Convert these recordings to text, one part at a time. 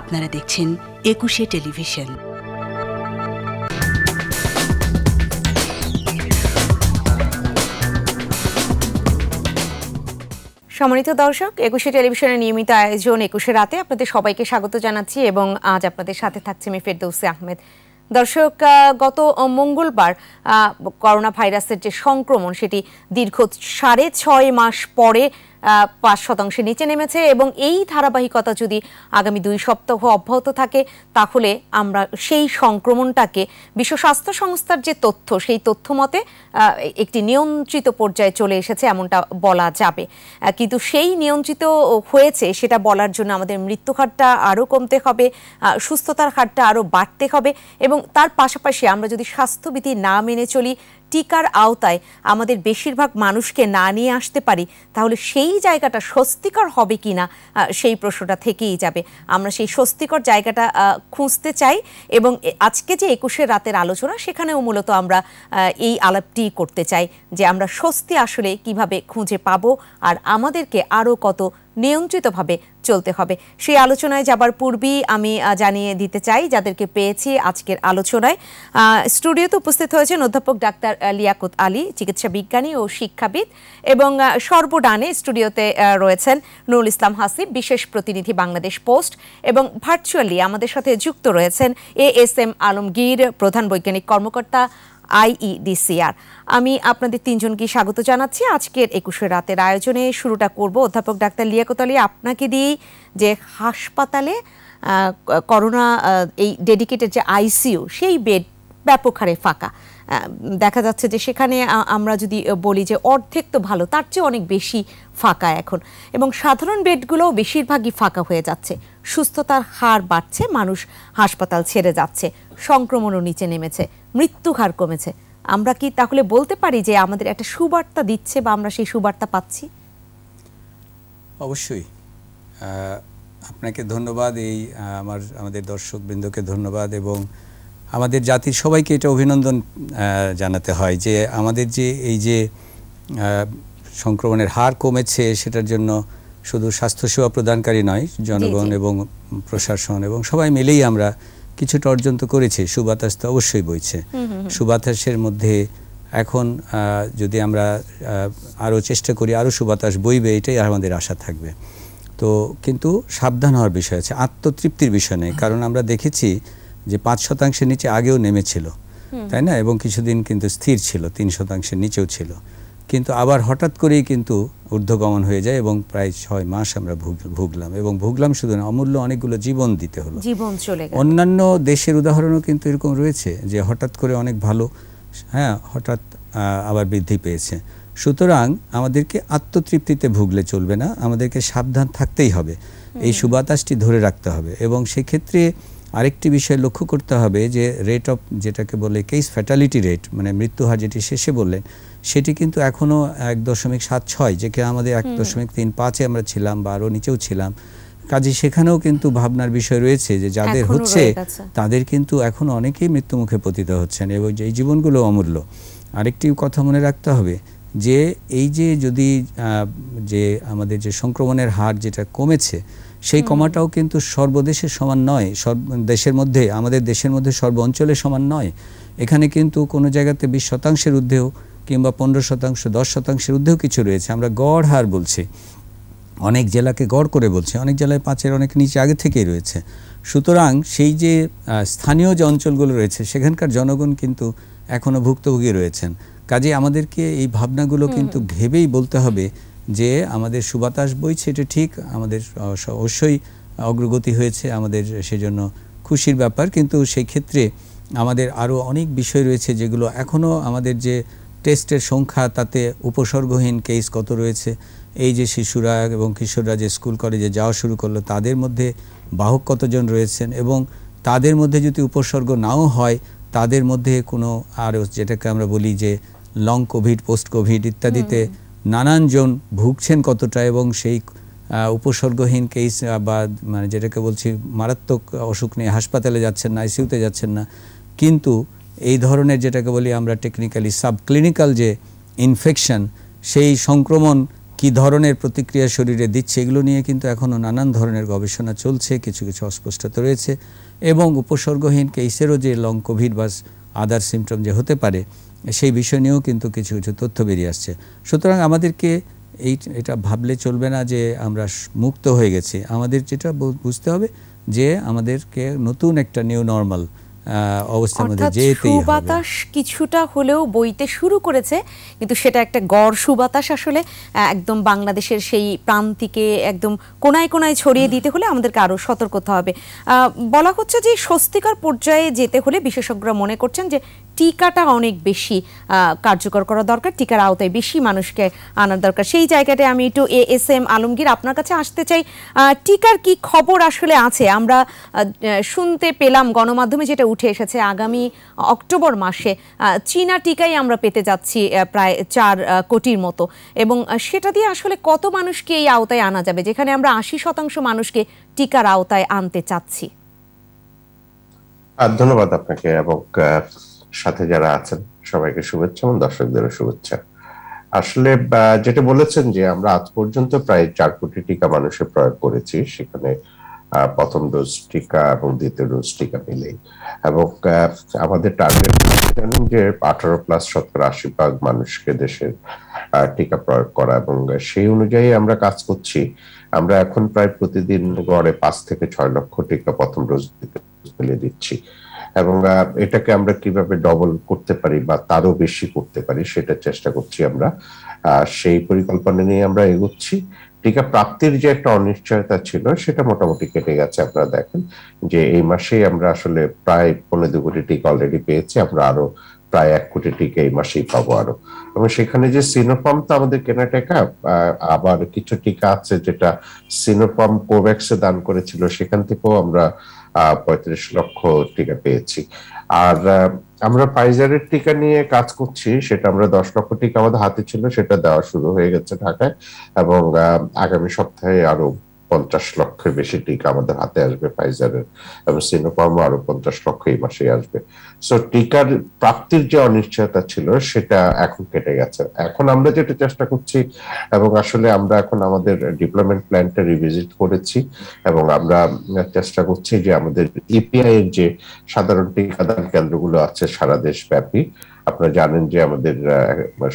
আপনারা দেখছেন একুশে টেলিভিশন সম্মানিত দর্শক একুশে টেলিভিশনের নিয়মিত আয়োজন একুশে রাতে আপনাদের সবাইকে স্বাগত জানাচ্ছি এবং আজ আপনাদের সাথে থাকছে আমি ফেরদৌসি আহমেদ দর্শক গত মঙ্গলবার করোনা ভাইরাসের যে সংক্রমণ সেটি দীর্ঘ সাড়ে ছয় মাস পরে পাঁচ শতাংশের নিচে নেমেছে এবং এই ধারাবাহিকতা যদি আগামী দুই সপ্তাহ অব্যাহত থাকে তাহলে আমরা সেই সংক্রমণটাকে বিশ্ব স্বাস্থ্য সংস্থার যে তথ্য সেই তথ্য মতে একটি নিয়ন্ত্রিত পর্যায়ে চলে এসেছে এমনটা বলা যাবে কিন্তু সেই নিয়ন্ত্রিত হয়েছে সেটা বলার জন্য আমাদের মৃত্যুহারটা আরও কমতে হবে সুস্থতার হারটা আরও বাড়তে হবে এবং তার পাশাপাশি আমরা যদি স্বাস্থ্যবিধি না মেনে চলি টিকার আওতায় আমাদের বেশিরভাগ মানুষকে না নিয়ে আসতে পারি তাহলে সেই জায়গাটা স্বস্তিকর হবে কি না সেই প্রশ্নটা থেকেই যাবে আমরা সেই স্বস্তিকর জায়গাটা খুঁজতে চাই এবং আজকে যে একুশের রাতের আলোচনা সেখানেও মূলত আমরা এই আলাপটি করতে চাই যে আমরা স্বস্তি আসলে কিভাবে খুঁজে পাবো আর আমাদেরকে আরও কত নিয়ন্ত্রিতভাবে চলতে হবে সেই আলোচনায় যাবার পূর্বেই আমি জানিয়ে দিতে চাই যাদেরকে পেয়েছি আজকের আলোচনায় স্টুডিওতে উপস্থিত হয়েছেন অধ্যাপক ডাক্তার লিয়াকুত আলী চিকিৎসা বিজ্ঞানী ও শিক্ষাবিদ এবং সর্বডানে স্টুডিওতে রয়েছেন নুরুল ইসলাম হাসিব বিশেষ প্রতিনিধি বাংলাদেশ পোস্ট এবং ভার্চুয়ালি আমাদের সাথে যুক্ত রয়েছেন এ এস এম আলমগীর প্রধান বৈজ্ঞানিক কর্মকর্তা আইইডিসিআর আমি আপনাদের তিনজনকে স্বাগত জানাচ্ছি আজকের একুশে রাতের আয়োজনে শুরুটা করব অধ্যাপক ডাক্তার লিয়াকত আপনাকে দিয়েই যে হাসপাতালে করোনা এই ডেডিকেটেড যে আইসিইউ সেই বেড ব্যাপক হারে ফাঁকা দেখা যাচ্ছে যে সেখানে আমরা যদি বলি যে অর্ধেক তো ভালো তার চেয়ে অনেক বেশি ফাঁকা এখন এবং সাধারণ বেডগুলোও বেশিরভাগই ফাঁকা হয়ে যাচ্ছে সুস্থতার হার বাড়ছে মানুষ হাসপাতাল ছেড়ে যাচ্ছে সংক্রমণও নিচে নেমেছে মৃত্যুহার কমেছে আমরা কি তাহলে বলতে পারি যে আমাদের একটা সুবার্তা দিচ্ছে বা আমরা সেই সুবার্তা পাচ্ছি অবশ্যই আপনাকে ধন্যবাদ এই আমার আমাদের দর্শকবৃন্দকে ধন্যবাদ এবং আমাদের জাতির সবাইকে এটা অভিনন্দন জানাতে হয় যে আমাদের যে এই যে সংক্রমণের হার কমেছে সেটার জন্য শুধু স্বাস্থ্যসেবা প্রদানকারী নয় জনগণ এবং প্রশাসন এবং সবাই মিলেই আমরা কিছুটা অর্জন তো করেছে সুবাতাস তো অবশ্যই বইছে সুবাতাসের মধ্যে এখন যদি আমরা আরও চেষ্টা করি আরও সুবাতাস বইবে এটাই আমাদের আশা থাকবে তো কিন্তু সাবধান হওয়ার বিষয় আছে আত্মতৃপ্তির বিষয় নেই কারণ আমরা দেখেছি যে পাঁচ শতাংশের নিচে আগেও নেমেছিল তাই না এবং কিছুদিন কিন্তু স্থির ছিল তিন শতাংশের নিচেও ছিল কিন্তু আবার হঠাৎ করেই কিন্তু ঊর্ধ্বগমন হয়ে যায় এবং প্রায় ছয় মাস আমরা ভুগলাম এবং ভুগলাম শুধু না অমূল্য অনেকগুলো জীবন দিতে হলো জীবন চলে অন্যান্য দেশের উদাহরণও কিন্তু এরকম রয়েছে যে হঠাৎ করে অনেক ভালো হ্যাঁ হঠাৎ আবার বৃদ্ধি পেয়েছে সুতরাং আমাদেরকে আত্মতৃপ্তিতে ভুগলে চলবে না আমাদেরকে সাবধান থাকতেই হবে এই সুবাতাসটি ধরে রাখতে হবে এবং সেক্ষেত্রে আরেকটি বিষয় লক্ষ্য করতে হবে যে রেট অফ যেটাকে বলে কেস ফ্যাটালিটি রেট মানে মৃত্যু হার যেটি শেষে বললেন সেটি কিন্তু এখনও এক দশমিক সাত ছয় যেখানে আমাদের এক দশমিক তিন পাঁচে আমরা ছিলাম বা আরও নিচেও ছিলাম কাজে সেখানেও কিন্তু ভাবনার বিষয় রয়েছে যে যাদের হচ্ছে তাদের কিন্তু এখন অনেকেই মৃত্যুমুখে পতিত হচ্ছেন এবং এই জীবনগুলো অমূল্য আরেকটি কথা মনে রাখতে হবে যে এই যে যদি যে আমাদের যে সংক্রমণের হার যেটা কমেছে সেই কমাটাও কিন্তু সর্বদেশে সমান নয় সর্ব দেশের মধ্যে আমাদের দেশের মধ্যে সর্ব অঞ্চলে সমান নয় এখানে কিন্তু কোনো জায়গাতে বিশ শতাংশের ঊর্ধ্বেও কিংবা পনেরো শতাংশ দশ শতাংশের ঊর্ধ্বেও কিছু রয়েছে আমরা গড় হার বলছি অনেক জেলাকে গড় করে বলছে অনেক জেলায় পাঁচের অনেক নিচে আগে থেকেই রয়েছে সুতরাং সেই যে স্থানীয় যে অঞ্চলগুলো রয়েছে সেখানকার জনগণ কিন্তু এখনও ভুক্তভোগী রয়েছেন কাজে আমাদেরকে এই ভাবনাগুলো কিন্তু ভেবেই বলতে হবে যে আমাদের সুবাতাস বইছে এটা ঠিক আমাদের অবশ্যই অগ্রগতি হয়েছে আমাদের সেজন্য খুশির ব্যাপার কিন্তু সেই ক্ষেত্রে আমাদের আরও অনেক বিষয় রয়েছে যেগুলো এখনও আমাদের যে টেস্টের সংখ্যা তাতে উপসর্গহীন কেস কত রয়েছে এই যে শিশুরা এবং কিশোররা যে স্কুল কলেজে যাওয়া শুরু করলো তাদের মধ্যে বাহক কতজন রয়েছেন এবং তাদের মধ্যে যদি উপসর্গ নাও হয় তাদের মধ্যে কোনো আর যেটাকে আমরা বলি যে লং কোভিড পোস্ট কোভিড ইত্যাদিতে নানানজন ভুগছেন কতটা এবং সেই উপসর্গহীন কেস বা মানে যেটাকে বলছি মারাত্মক অসুখ নিয়ে হাসপাতালে যাচ্ছেন না আইসিউতে যাচ্ছেন না কিন্তু এই ধরনের যেটাকে বলি আমরা টেকনিক্যালি সাবক্লিনিক্যাল যে ইনফেকশন সেই সংক্রমণ কি ধরনের প্রতিক্রিয়া শরীরে দিচ্ছে এগুলো নিয়ে কিন্তু এখনও নানান ধরনের গবেষণা চলছে কিছু কিছু অস্পষ্টতা রয়েছে এবং উপসর্গহীন কেসেরও যে লং কোভিড বা আদার সিমটম যে হতে পারে সেই বিষয় নিয়েও কিন্তু কিছু কিছু তথ্য বেরিয়ে আসছে সুতরাং আমাদেরকে এই এটা ভাবলে চলবে না যে আমরা মুক্ত হয়ে গেছি আমাদের যেটা বুঝতে হবে যে আমাদেরকে নতুন একটা নিউ নর্মাল অবস্থার মধ্যে যেতে হবে সুবাতাস কিছুটা হলেও বইতে শুরু করেছে কিন্তু সেটা একটা গড় সুবাতাস আসলে একদম বাংলাদেশের সেই প্রান্তিকে একদম কোনায় কোনায় ছড়িয়ে দিতে হলে আমাদেরকে আরও সতর্ক হতে হবে বলা হচ্ছে যে স্বস্তিকর পর্যায়ে যেতে হলে বিশেষজ্ঞরা মনে করছেন যে টিকাটা অনেক বেশি কার্যকর করা দরকার টিকার আওতায় বেশি মানুষকে আনার দরকার সেই জায়গাটায় আমি একটু এ এস এম আলমগীর আপনার কাছে আসতে চাই টিকার কি খবর আসলে আছে আমরা শুনতে পেলাম গণমাধ্যমে যেটা উঠে এসেছে আগামী অক্টোবর মাসে চীনা টিকাই আমরা পেতে যাচ্ছি প্রায় চার কোটির মতো এবং সেটা দিয়ে আসলে কত মানুষকে এই আওতায় আনা যাবে যেখানে আমরা আশি শতাংশ মানুষকে টিকার আওতায় আনতে চাচ্ছি ধন্যবাদ আপনাকে এবং সাথে যারা আছেন সবাইকে শুভেচ্ছা এবং দর্শকদেরও শুভেচ্ছা আসলে যেটা বলেছেন যে আমরা আজ পর্যন্ত প্রায় চার কোটি টিকা মানুষের প্রয়োগ করেছি সেখানে প্রথম ডোজ টিকা এবং দ্বিতীয় ডোজ টিকা মিলেই এবং আমাদের টার্গেট জানেন যে আঠারো প্লাস শতকরা আশি ভাগ মানুষকে দেশের টিকা প্রয়োগ করা এবং সেই অনুযায়ী আমরা কাজ করছি আমরা এখন প্রায় প্রতিদিন গড়ে পাঁচ থেকে ছয় লক্ষ টিকা প্রথম ডোজ মিলিয়ে দিচ্ছি এবং এটাকে আমরা কিভাবে ডবল করতে পারি বা তারও বেশি করতে পারি সেটা চেষ্টা করছি আমরা সেই পরিকল্পনা নিয়ে আমরা এগোচ্ছি টিকা প্রাপ্তির যে একটা অনিশ্চয়তা ছিল সেটা মোটামুটি কেটে গেছে আপনারা দেখেন যে এই মাসেই আমরা আসলে প্রায় পনেরো দু কোটি টিকা অলরেডি পেয়েছি আমরা আরো প্রায় এক কোটি টিকা এই মাসেই পাবো আরো এবং সেখানে যে সিনোফার্ম তো আমাদের কেনা টেকা আবার কিছু টিকা আছে যেটা সিনোফার্ম কোভ্যাক্সে দান করেছিল সেখান থেকেও আমরা পঁয়ত্রিশ লক্ষ টিকা পেয়েছি আর আমরা ফাইজারের টিকা নিয়ে কাজ করছি সেটা আমরা দশ লক্ষ টিকা আমাদের হাতে ছিল সেটা দেওয়া শুরু হয়ে গেছে ঢাকায় এবং আগামী সপ্তাহে আরো পঞ্চাশ লক্ষের বেশি টিকা আমাদের হাতে আসবে ফাইজারের এবং সিনোফার্মও আরো পঞ্চাশ লক্ষ এই মাসে আসবে সো টিকার প্রাপ্তির যে অনিশ্চয়তা ছিল সেটা এখন কেটে গেছে এখন আমরা যেটা চেষ্টা করছি এবং আসলে আমরা এখন আমাদের ডিপ্লয়মেন্ট প্ল্যানটা রিভিজিট করেছি এবং আমরা চেষ্টা করছি যে আমাদের ইপিআই e এর যে সাধারণ টিকাদান কেন্দ্রগুলো আছে সারা দেশব্যাপী আপনারা জানেন যে আমাদের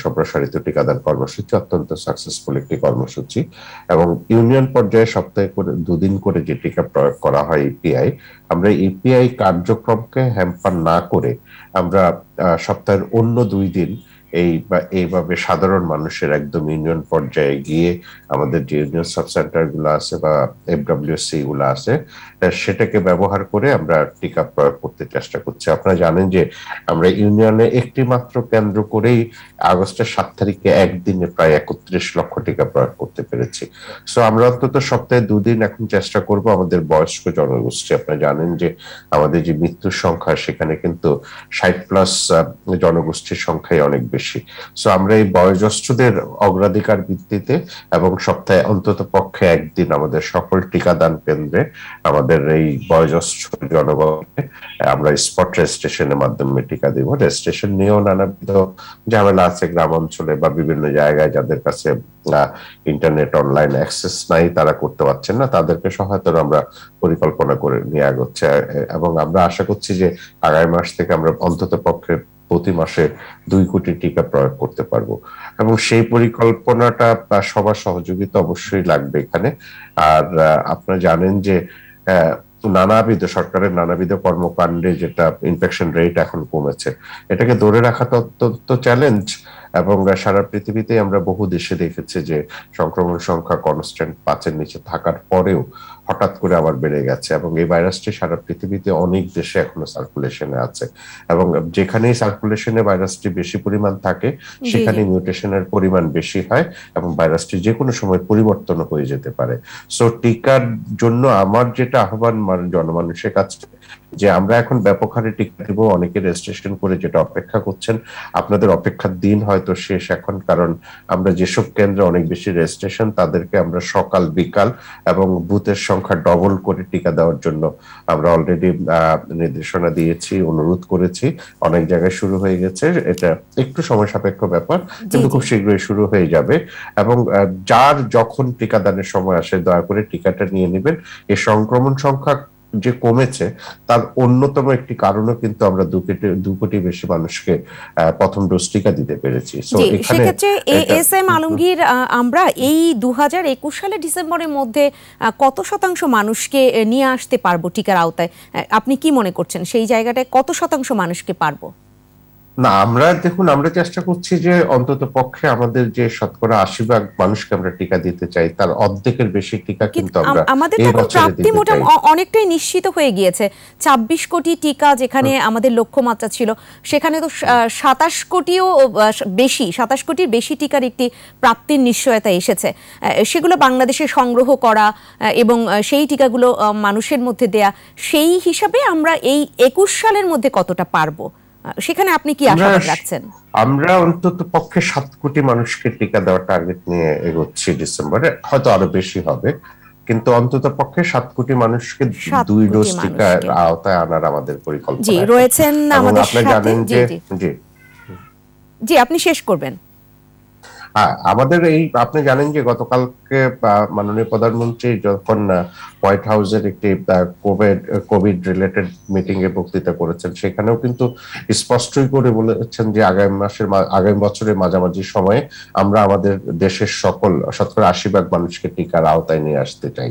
সম্প্রসারিত টিকাদান কর্মসূচি অত্যন্ত সাকসেসফুল একটি কর্মসূচি এবং ইউনিয়ন পর্যায়ে সপ্তাহে করে দুদিন করে যে টিকা প্রয়োগ করা হয় ইপিআই আমরা ইপিআই কার্যক্রমকে হ্যাম্পার না করে আমরা সপ্তাহের অন্য দুই দিন এই বা এইভাবে সাধারণ মানুষের একদম ইউনিয়ন পর্যায়ে গিয়ে আমাদের যে ইউনিয়ন সাব সেন্টার গুলো আছে বা এফডাব্লিউসি গুলো আছে সেটাকে ব্যবহার করে আমরা টিকা প্রয়োগ করতে চেষ্টা করছি আপনারা জানেন যে আমরা ইউনিয়নে একটি মাত্র কেন্দ্র করেই আগস্টের সাত তারিখে একদিনে প্রায় একত্রিশ লক্ষ টিকা প্রয়োগ করতে পেরেছি সো আমরা অন্তত সপ্তাহে দুদিন এখন চেষ্টা করব আমাদের বয়স্ক জনগোষ্ঠী আপনারা জানেন যে আমাদের যে মৃত্যুর সংখ্যা সেখানে কিন্তু ষাট প্লাস জনগোষ্ঠীর সংখ্যাই অনেক বেশি বেশি সো আমরা এই বয়োজ্যেষ্ঠদের অগ্রাধিকার ভিত্তিতে এবং সপ্তাহে অন্তত পক্ষে একদিন আমাদের সকল টিকাদান কেন্দ্রে আমাদের এই বয়োজ্যেষ্ঠ জনগণকে আমরা স্পট রেজিস্ট্রেশনের মাধ্যমে টিকা দিব রেজিস্ট্রেশন নিয়েও নানাবিধ ঝামেলা আছে গ্রাম অঞ্চলে বা বিভিন্ন জায়গায় যাদের কাছে ইন্টারনেট অনলাইন অ্যাক্সেস নাই তারা করতে পারছেন না তাদেরকে সহায়তার আমরা পরিকল্পনা করে নিয়ে আগোচ্ছে এবং আমরা আশা করছি যে আগামী মাস থেকে আমরা অন্তত পক্ষে প্রতি মাসে দুই কোটি টিকা প্রয়োগ করতে পারবো এবং সেই পরিকল্পনাটা সবার সহযোগিতা অবশ্যই লাগবে এখানে আর আপনারা জানেন যে নানাবিধ সরকারের নানাবিধ কর্মকাণ্ডে যেটা ইনফেকশন রেট এখন কমেছে এটাকে ধরে রাখা তো অত্যন্ত চ্যালেঞ্জ এবং সারা পৃথিবীতে আমরা বহু দেশে দেখেছি যে সংক্রমণ সংখ্যা কনস্ট্যান্ট পাঁচের নিচে থাকার পরেও হঠাৎ করে আবার বেড়ে গেছে এবং এই ভাইরাসটি সারা পৃথিবীতে অনেক দেশে এখনো সার্কুলেশনে আছে এবং যেখানেই সার্কুলেশনে ভাইরাসটি বেশি পরিমাণ থাকে সেখানে মিউটেশনের পরিমাণ বেশি হয় এবং ভাইরাসটি যে কোনো সময় পরিবর্তন হয়ে যেতে পারে সো টিকার জন্য আমার যেটা আহ্বান মানে জনমানুষের কাছে যে আমরা এখন ব্যাপক হারে টিকা দিব অনেকে রেজিস্ট্রেশন করে যেটা অপেক্ষা করছেন আপনাদের অপেক্ষার দিন হয়তো শেষ এখন কারণ আমরা যেসব কেন্দ্রে অনেক বেশি রেজিস্ট্রেশন তাদেরকে আমরা সকাল বিকাল এবং বুথের সংখ্যা ডবল করে টিকা দেওয়ার জন্য আমরা অলরেডি নির্দেশনা দিয়েছি অনুরোধ করেছি অনেক জায়গায় শুরু হয়ে গেছে এটা একটু সময় সাপেক্ষ ব্যাপার কিন্তু খুব শীঘ্রই শুরু হয়ে যাবে এবং যার যখন টিকাদানের সময় আসে দয়া করে টিকাটা নিয়ে নেবেন এই সংক্রমণ সংখ্যা যে কমেছে তার অন্যতম একটি কারণও কিন্তু আমরা দু কোটি দু কোটি বেশি মানুষকে প্রথম ডোজ টিকা দিতে পেরেছি সেক্ষেত্রে এস এম আলমগীর আমরা এই দু সালে ডিসেম্বরের মধ্যে কত শতাংশ মানুষকে নিয়ে আসতে পারবো টিকার আওতায় আপনি কি মনে করছেন সেই জায়গাটায় কত শতাংশ মানুষকে পারবো না আমরা দেখুন আমরা চেষ্টা করছি যে অন্তত পক্ষে আমাদের যে শতকরা আশি ভাগ মানুষকে আমরা টিকা দিতে চাই তার অর্ধেকের বেশি টিকা কিন্তু আমাদের প্রাপ্তি মোটামুটি অনেকটাই নিশ্চিত হয়ে গিয়েছে ২৬ কোটি টিকা যেখানে আমাদের লক্ষ্যমাত্রা ছিল সেখানে তো সাতাশ কোটিও বেশি সাতাশ কোটির বেশি টিকার একটি প্রাপ্তির নিশ্চয়তা এসেছে সেগুলো বাংলাদেশে সংগ্রহ করা এবং সেই টিকাগুলো মানুষের মধ্যে দেয়া সেই হিসাবে আমরা এই একুশ সালের মধ্যে কতটা পারবো সেখানে আপনি কি আশা রাখছেন আমরা অন্তত পক্ষে সাত কোটি মানুষকে টিকা দেওয়ার টার্গেট নিয়ে এগোচ্ছি ডিসেম্বরে হয়তো আরো বেশি হবে কিন্তু অন্তত পক্ষে সাত কোটি মানুষকে দুই ডোজ টিকার আওতায় আনার আমাদের পরিকল্পনা জি রয়েছেন আমাদের সাথে জানেন যে জি জি আপনি শেষ করবেন হ্যাঁ, আমাদের এই আপনি জানেন যে গতকাল মাননীয় প্রধানমন্ত্রী যখন হোয়াইট হাউসের একটি কোভিড কোভিড রিলেটেড মিটিং এ বক্তৃতা করেছেন সেখানেও কিন্তু স্পষ্টই করে বলেছেন যে আগামী মাসের আগামী বছরের মাঝামাঝি সময়ে আমরা আমাদের দেশের সকল শতকরা আশি ভাগ মানুষকে টিকার আওতায় নিয়ে আসতে চাই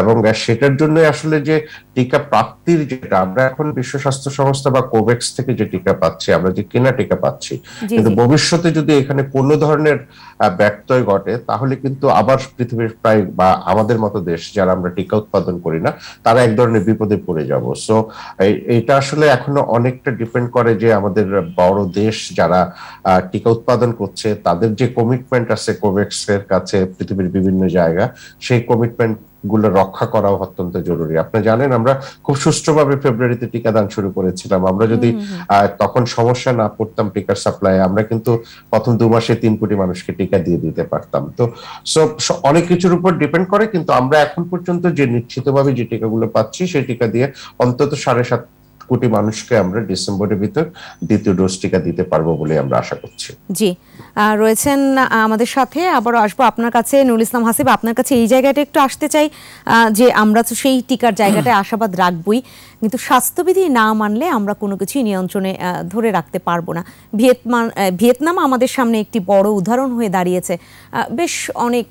এবং সেটার জন্য আসলে যে টিকা প্রাপ্তির যেটা আমরা এখন বিশ্ব স্বাস্থ্য সংস্থা বা কোভ্যাক্স থেকে যে টিকা পাচ্ছি আমরা যে কেনা টিকা পাচ্ছি কিন্তু ভবিষ্যতে যদি এখানে কোনো ধরনের ব্যক্তয় ঘটে তাহলে কিন্তু আবার পৃথিবীর প্রায় বা আমাদের মতো দেশ যারা আমরা টিকা উৎপাদন করি না তারা এক ধরনের বিপদে পড়ে যাব সো এটা আসলে এখনো অনেকটা ডিপেন্ড করে যে আমাদের বড় দেশ যারা টিকা উৎপাদন করছে তাদের যে কমিটমেন্ট আছে কোভ্যাক্স এর কাছে পৃথিবীর বিভিন্ন জায়গা সেই কমিটমেন্ট গুলো রক্ষা করা অত্যন্ত জরুরি আপনি জানেন আমরা খুব সুষ্ঠুভাবে ফেব্রুয়ারিতে টিকাদান শুরু করেছিলাম আমরা যদি তখন সমস্যা না পড়তাম টিকার সাপ্লাই আমরা কিন্তু প্রথম দু মাসে তিন কোটি মানুষকে টিকা দিয়ে দিতে পারতাম তো সব অনেক কিছুর উপর ডিপেন্ড করে কিন্তু আমরা এখন পর্যন্ত যে নিশ্চিতভাবে যে টিকাগুলো পাচ্ছি সেই টিকা দিয়ে অন্তত সাড়ে সাত কোটি মানুষকে আমরা ডিসেম্বরের ভিতর দ্বিতীয় ডোজ টিকা দিতে পারবো বলে আমরা আশা করছি জি রয়েছেন আমাদের সাথে আবারও আসবো আপনার কাছে নুরুল ইসলাম হাসিব আপনার কাছে এই জায়গাটা একটু আসতে চাই যে আমরা তো সেই টিকার জায়গাটায় আশাবাদ রাখবই কিন্তু স্বাস্থ্যবিধি না মানলে আমরা কোনো কিছুই নিয়ন্ত্রণে ধরে রাখতে পারবো না ভিয়েতমান ভিয়েতনাম আমাদের সামনে একটি বড় উদাহরণ হয়ে দাঁড়িয়েছে বেশ অনেক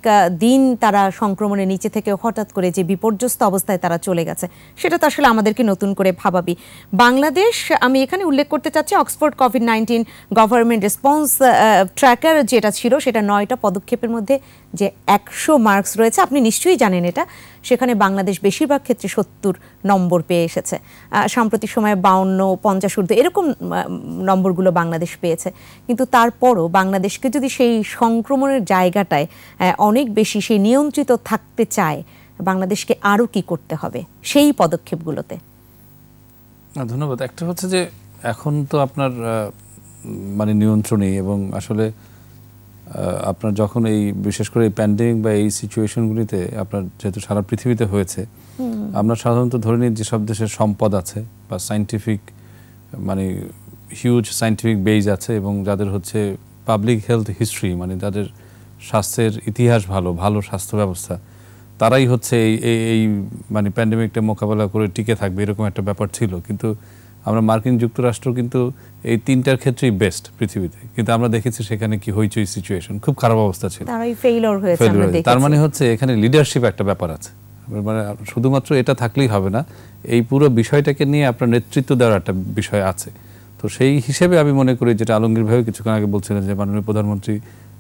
দিন তারা সংক্রমণের নিচে থেকে হঠাৎ করে যে বিপর্যস্ত অবস্থায় তারা চলে গেছে সেটা তো আসলে আমাদেরকে নতুন করে ভাবাবি বাংলাদেশ আমি এখানে উল্লেখ করতে চাচ্ছি Oxford covid nineteen government response tracker যেটা ছিল সেটা নয়টা পদক্ষেপের মধ্যে যে একশো মার্কস রয়েছে আপনি নিশ্চয়ই জানেন এটা সেখানে বাংলাদেশ বেশিরভাগ ক্ষেত্রে সত্তর নম্বর পেয়ে এসেছে সাম্প্রতিক সময়ে বাউন্ন পঞ্চাশ ঊর্ধ্ব এরকম নম্বরগুলো বাংলাদেশ পেয়েছে কিন্তু তারপরও বাংলাদেশকে যদি সেই সংক্রমণের জায়গাটায় অনেক বেশি সেই নিয়ন্ত্রিত থাকতে চায় বাংলাদেশকে আরও কি করতে হবে সেই পদক্ষেপগুলোতে ধন্যবাদ একটা হচ্ছে যে এখন তো আপনার মানে নিয়ন্ত্রণে এবং আসলে আপনার যখন এই বিশেষ করে এই প্যান্ডেমিক বা এই সিচুয়েশনগুলিতে আপনার যেহেতু সারা পৃথিবীতে হয়েছে আমরা সাধারণত ধরে নিই যেসব দেশের সম্পদ আছে বা সাইন্টিফিক মানে হিউজ সাইন্টিফিক বেজ আছে এবং যাদের হচ্ছে পাবলিক হেলথ হিস্ট্রি মানে যাদের স্বাস্থ্যের ইতিহাস ভালো ভালো স্বাস্থ্য ব্যবস্থা তারাই হচ্ছে এই এই মানে প্যান্ডেমিকটা মোকাবেলা করে টিকে থাকবে এরকম একটা ব্যাপার ছিল কিন্তু আমরা মার্কিন যুক্তরাষ্ট্র কিন্তু এই তিনটার ক্ষেত্রেই বেস্ট পৃথিবীতে কিন্তু আমরা দেখেছি সেখানে কি হইচই সিচুয়েশন খুব খারাপ অবস্থা ছিল তার মানে হচ্ছে এখানে লিডারশিপ একটা ব্যাপার আছে মানে শুধুমাত্র এটা থাকলেই হবে না এই পুরো বিষয়টাকে নিয়ে আপনার নেতৃত্ব দেওয়ার একটা বিষয় আছে তো সেই হিসেবে আমি মনে করি যেটা আলমগীর ভাই কিছুক্ষণ আগে বলছিলেন যে মাননীয় প্রধানমন্ত্রী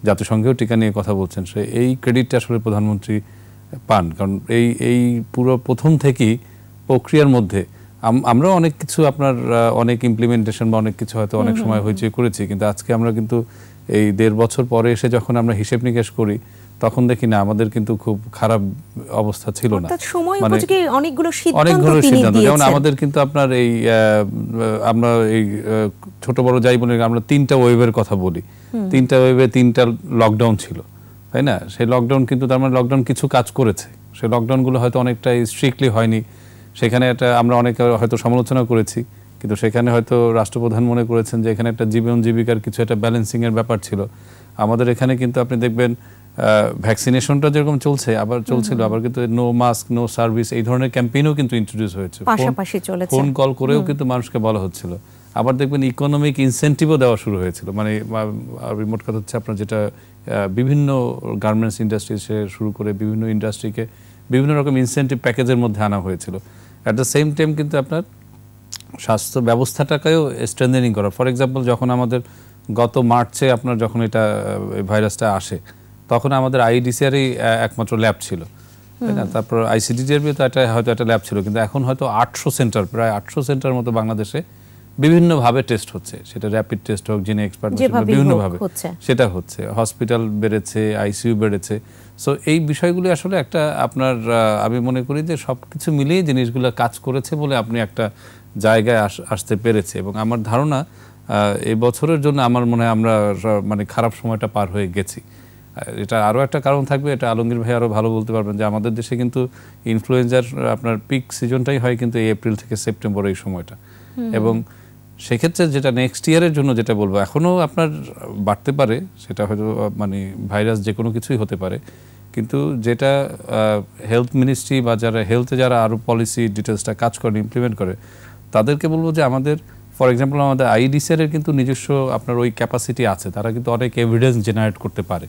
জাতিসংঘেও টিকা নিয়ে কথা বলছেন সে এই ক্রেডিটটা আসলে প্রধানমন্ত্রী পান কারণ এই এই পুরো প্রথম থেকেই প্রক্রিয়ার মধ্যে আমরা অনেক কিছু আপনার অনেক ইমপ্লিমেন্টেশন বা অনেক কিছু হয়তো অনেক সময় হয়েছে করেছি কিন্তু আজকে আমরা কিন্তু এই দেড় বছর পরে এসে যখন আমরা হিসেব নিকেশ করি তখন দেখি না আমাদের কিন্তু খুব খারাপ অবস্থা ছিল না মানে অনেকগুলো সিদ্ধান্ত যেমন আমাদের কিন্তু আপনার এই আমরা এই ছোট বড় যাই বলি আমরা তিনটা ওয়েভের কথা বলি তিনটা ওয়েভে তিনটা লকডাউন ছিল তাই না সেই লকডাউন কিন্তু তার মানে লকডাউন কিছু কাজ করেছে সেই লকডাউনগুলো হয়তো অনেকটা স্ট্রিক্টলি হয়নি সেখানে একটা আমরা অনেক হয়তো সমালোচনা করেছি কিন্তু সেখানে হয়তো রাষ্ট্রপ্রধান মনে করেছেন যে এখানে একটা জীবন জীবিকার কিছু একটা ব্যালেন্সিংয়ের ব্যাপার ছিল আমাদের এখানে কিন্তু আপনি দেখবেন ভ্যাকসিনেশনটা যেরকম চলছে আবার চলছিল আবার কিন্তু নো মাস্ক নো সার্ভিস এই ধরনের ক্যাম্পেইনও কিন্তু ইন্ট্রোডিউস হয়েছে ফোন কল করেও কিন্তু মানুষকে বলা হচ্ছিল আবার দেখবেন ইকোনমিক ইনসেন্টিভও দেওয়া শুরু হয়েছিল মানে মোট কথা হচ্ছে আপনার যেটা বিভিন্ন গার্মেন্টস ইন্ডাস্ট্রি শুরু করে বিভিন্ন ইন্ডাস্ট্রিকে বিভিন্ন রকম ইনসেন্টিভ প্যাকেজের মধ্যে আনা হয়েছিল অ্যাট দ্য সেম টাইম কিন্তু আপনার স্বাস্থ্য ব্যবস্থাটাকেও স্ট্রেন্দেনিং করা ফর এক্সাম্পল যখন আমাদের গত মার্চে আপনার যখন এটা ভাইরাসটা আসে তখন আমাদের আইডিসিআরই একমাত্র ল্যাব ছিল তাই না তারপর আইসিডিটিআরবিও তো একটা হয়তো একটা ল্যাব ছিল কিন্তু এখন হয়তো আটশো সেন্টার প্রায় আটশো সেন্টার মতো বাংলাদেশে বিভিন্নভাবে টেস্ট হচ্ছে সেটা র্যাপিড টেস্ট হোক যিনি এক্সপার্ট বিভিন্নভাবে সেটা হচ্ছে হসপিটাল বেড়েছে আইসিইউ বেড়েছে সো এই বিষয়গুলি আসলে একটা আপনার আমি মনে করি যে সব কিছু মিলিয়ে জিনিসগুলো কাজ করেছে বলে আপনি একটা জায়গায় আসতে পেরেছে এবং আমার ধারণা এই বছরের জন্য আমার মনে হয় আমরা মানে খারাপ সময়টা পার হয়ে গেছি এটা আরও একটা কারণ থাকবে এটা আলমগীর ভাই আরও ভালো বলতে পারবেন যে আমাদের দেশে কিন্তু ইনফ্লুয়েঞ্জার আপনার পিক সিজনটাই হয় কিন্তু এই এপ্রিল থেকে সেপ্টেম্বর এই সময়টা এবং সেক্ষেত্রে যেটা নেক্সট ইয়ারের জন্য যেটা বলবো এখনও আপনার বাড়তে পারে সেটা হয়তো মানে ভাইরাস যে কোনো কিছুই হতে পারে কিন্তু যেটা হেলথ মিনিস্ট্রি বা যারা হেলথে যারা আরও পলিসি ডিটেলসটা কাজ করে ইমপ্লিমেন্ট করে তাদেরকে বলবো যে আমাদের ফর এক্সাম্পল আমাদের আইডিসিআরের কিন্তু নিজস্ব আপনার ওই ক্যাপাসিটি আছে তারা কিন্তু অনেক এভিডেন্স জেনারেট করতে পারে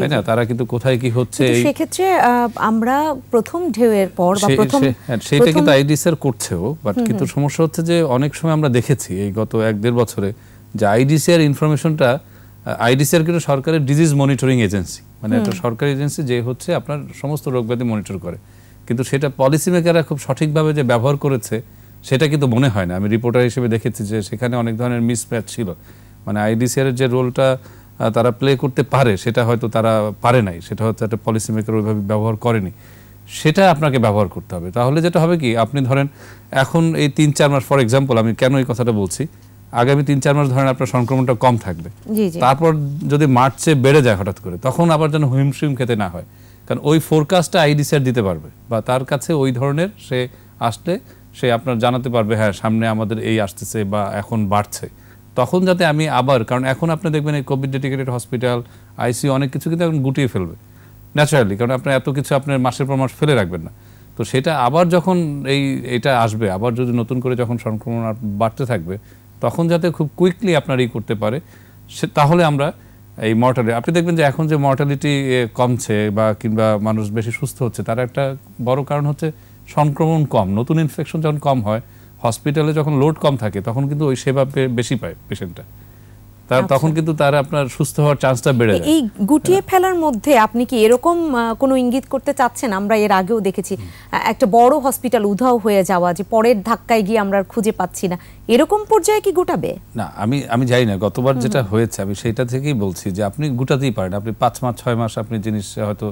তাই না তারা কিন্তু কোথায় কি হচ্ছে সেক্ষেত্রে আমরা প্রথম ঢেউয়ের পর হ্যাঁ, সেটা কিন্তু করছেও বাট কিন্তু সমস্যা হচ্ছে যে অনেক সময় আমরা দেখেছি এই গত এক দেড় বছরে যে ইনফরমেশনটা কিন্তু সরকারের ডিজিজ মনিটরিং এজেন্সি মানে একটা সরকারি এজেন্সি যে হচ্ছে আপনার সমস্ত ব্যাধি মনিটর করে কিন্তু সেটা পলিসি মেকাররা খুব সঠিকভাবে যে ব্যবহার করেছে সেটা কিন্তু মনে হয় না আমি রিপোর্টার হিসেবে দেখেছি যে সেখানে অনেক ধরনের মিসম্যাচ ছিল মানে আইডিসিআর যে রোলটা তারা প্লে করতে পারে সেটা হয়তো তারা পারে নাই সেটা হচ্ছে একটা পলিসি মেকার ওইভাবে ব্যবহার করেনি সেটা আপনাকে ব্যবহার করতে হবে তাহলে যেটা হবে কি আপনি ধরেন এখন এই তিন চার মাস ফর এক্সাম্পল আমি কেন এই কথাটা বলছি আগামী তিন চার মাস ধরেন আপনার সংক্রমণটা কম থাকবে তারপর যদি মার্চে বেড়ে যায় হঠাৎ করে তখন আবার যেন হিমশিম খেতে না হয় কারণ ওই ফোরকাস্টটা আইডি স্যার দিতে পারবে বা তার কাছে ওই ধরনের সে আসলে সে আপনার জানাতে পারবে হ্যাঁ সামনে আমাদের এই আসতেছে বা এখন বাড়ছে তখন যাতে আমি আবার কারণ এখন আপনি দেখবেন এই কোভিড ডেডিকেটেড হসপিটাল আইসিউ অনেক কিছু কিন্তু এখন গুটিয়ে ফেলবে ন্যাচারালি কারণ আপনি এত কিছু আপনার মাসের পর মাস ফেলে রাখবেন না তো সেটা আবার যখন এই এটা আসবে আবার যদি নতুন করে যখন সংক্রমণ বাড়তে থাকবে তখন যাতে খুব কুইকলি আপনার ই করতে পারে সে তাহলে আমরা এই মর্টালি আপনি দেখবেন যে এখন যে মর্টালিটি কমছে বা কিংবা মানুষ বেশি সুস্থ হচ্ছে তার একটা বড় কারণ হচ্ছে সংক্রমণ কম নতুন ইনফেকশন যখন কম হয় হসপিটালে যখন লোড কম থাকে তখন কিন্তু ওই সেবা বেশি পায় পেশেন্টটা তার আচ্ছা। তখন কিন্তু তার আপনার সুস্থ হওয়ার চান্সটা বেড়ে যায় এই গুটিয়ে হ্যাঁ। ফেলার মধ্যে আপনি কি এরকম কোনো ইঙ্গিত করতে চাচ্ছেন আমরা এর আগেও দেখেছি একটা বড় হসপিটাল উধাও হয়ে যাওয়া যে পরের ধাক্কায় গিয়ে আমরা খুঁজে পাচ্ছি না এরকম পর্যায়ে কি গোটাবে না আমি আমি জানি না গতবার যেটা হয়েছে আমি সেটা থেকেই বলছি যে আপনি গোটাতেই পারেন আপনি পাঁচ মাস ছয় মাস আপনি জিনিস হয়তো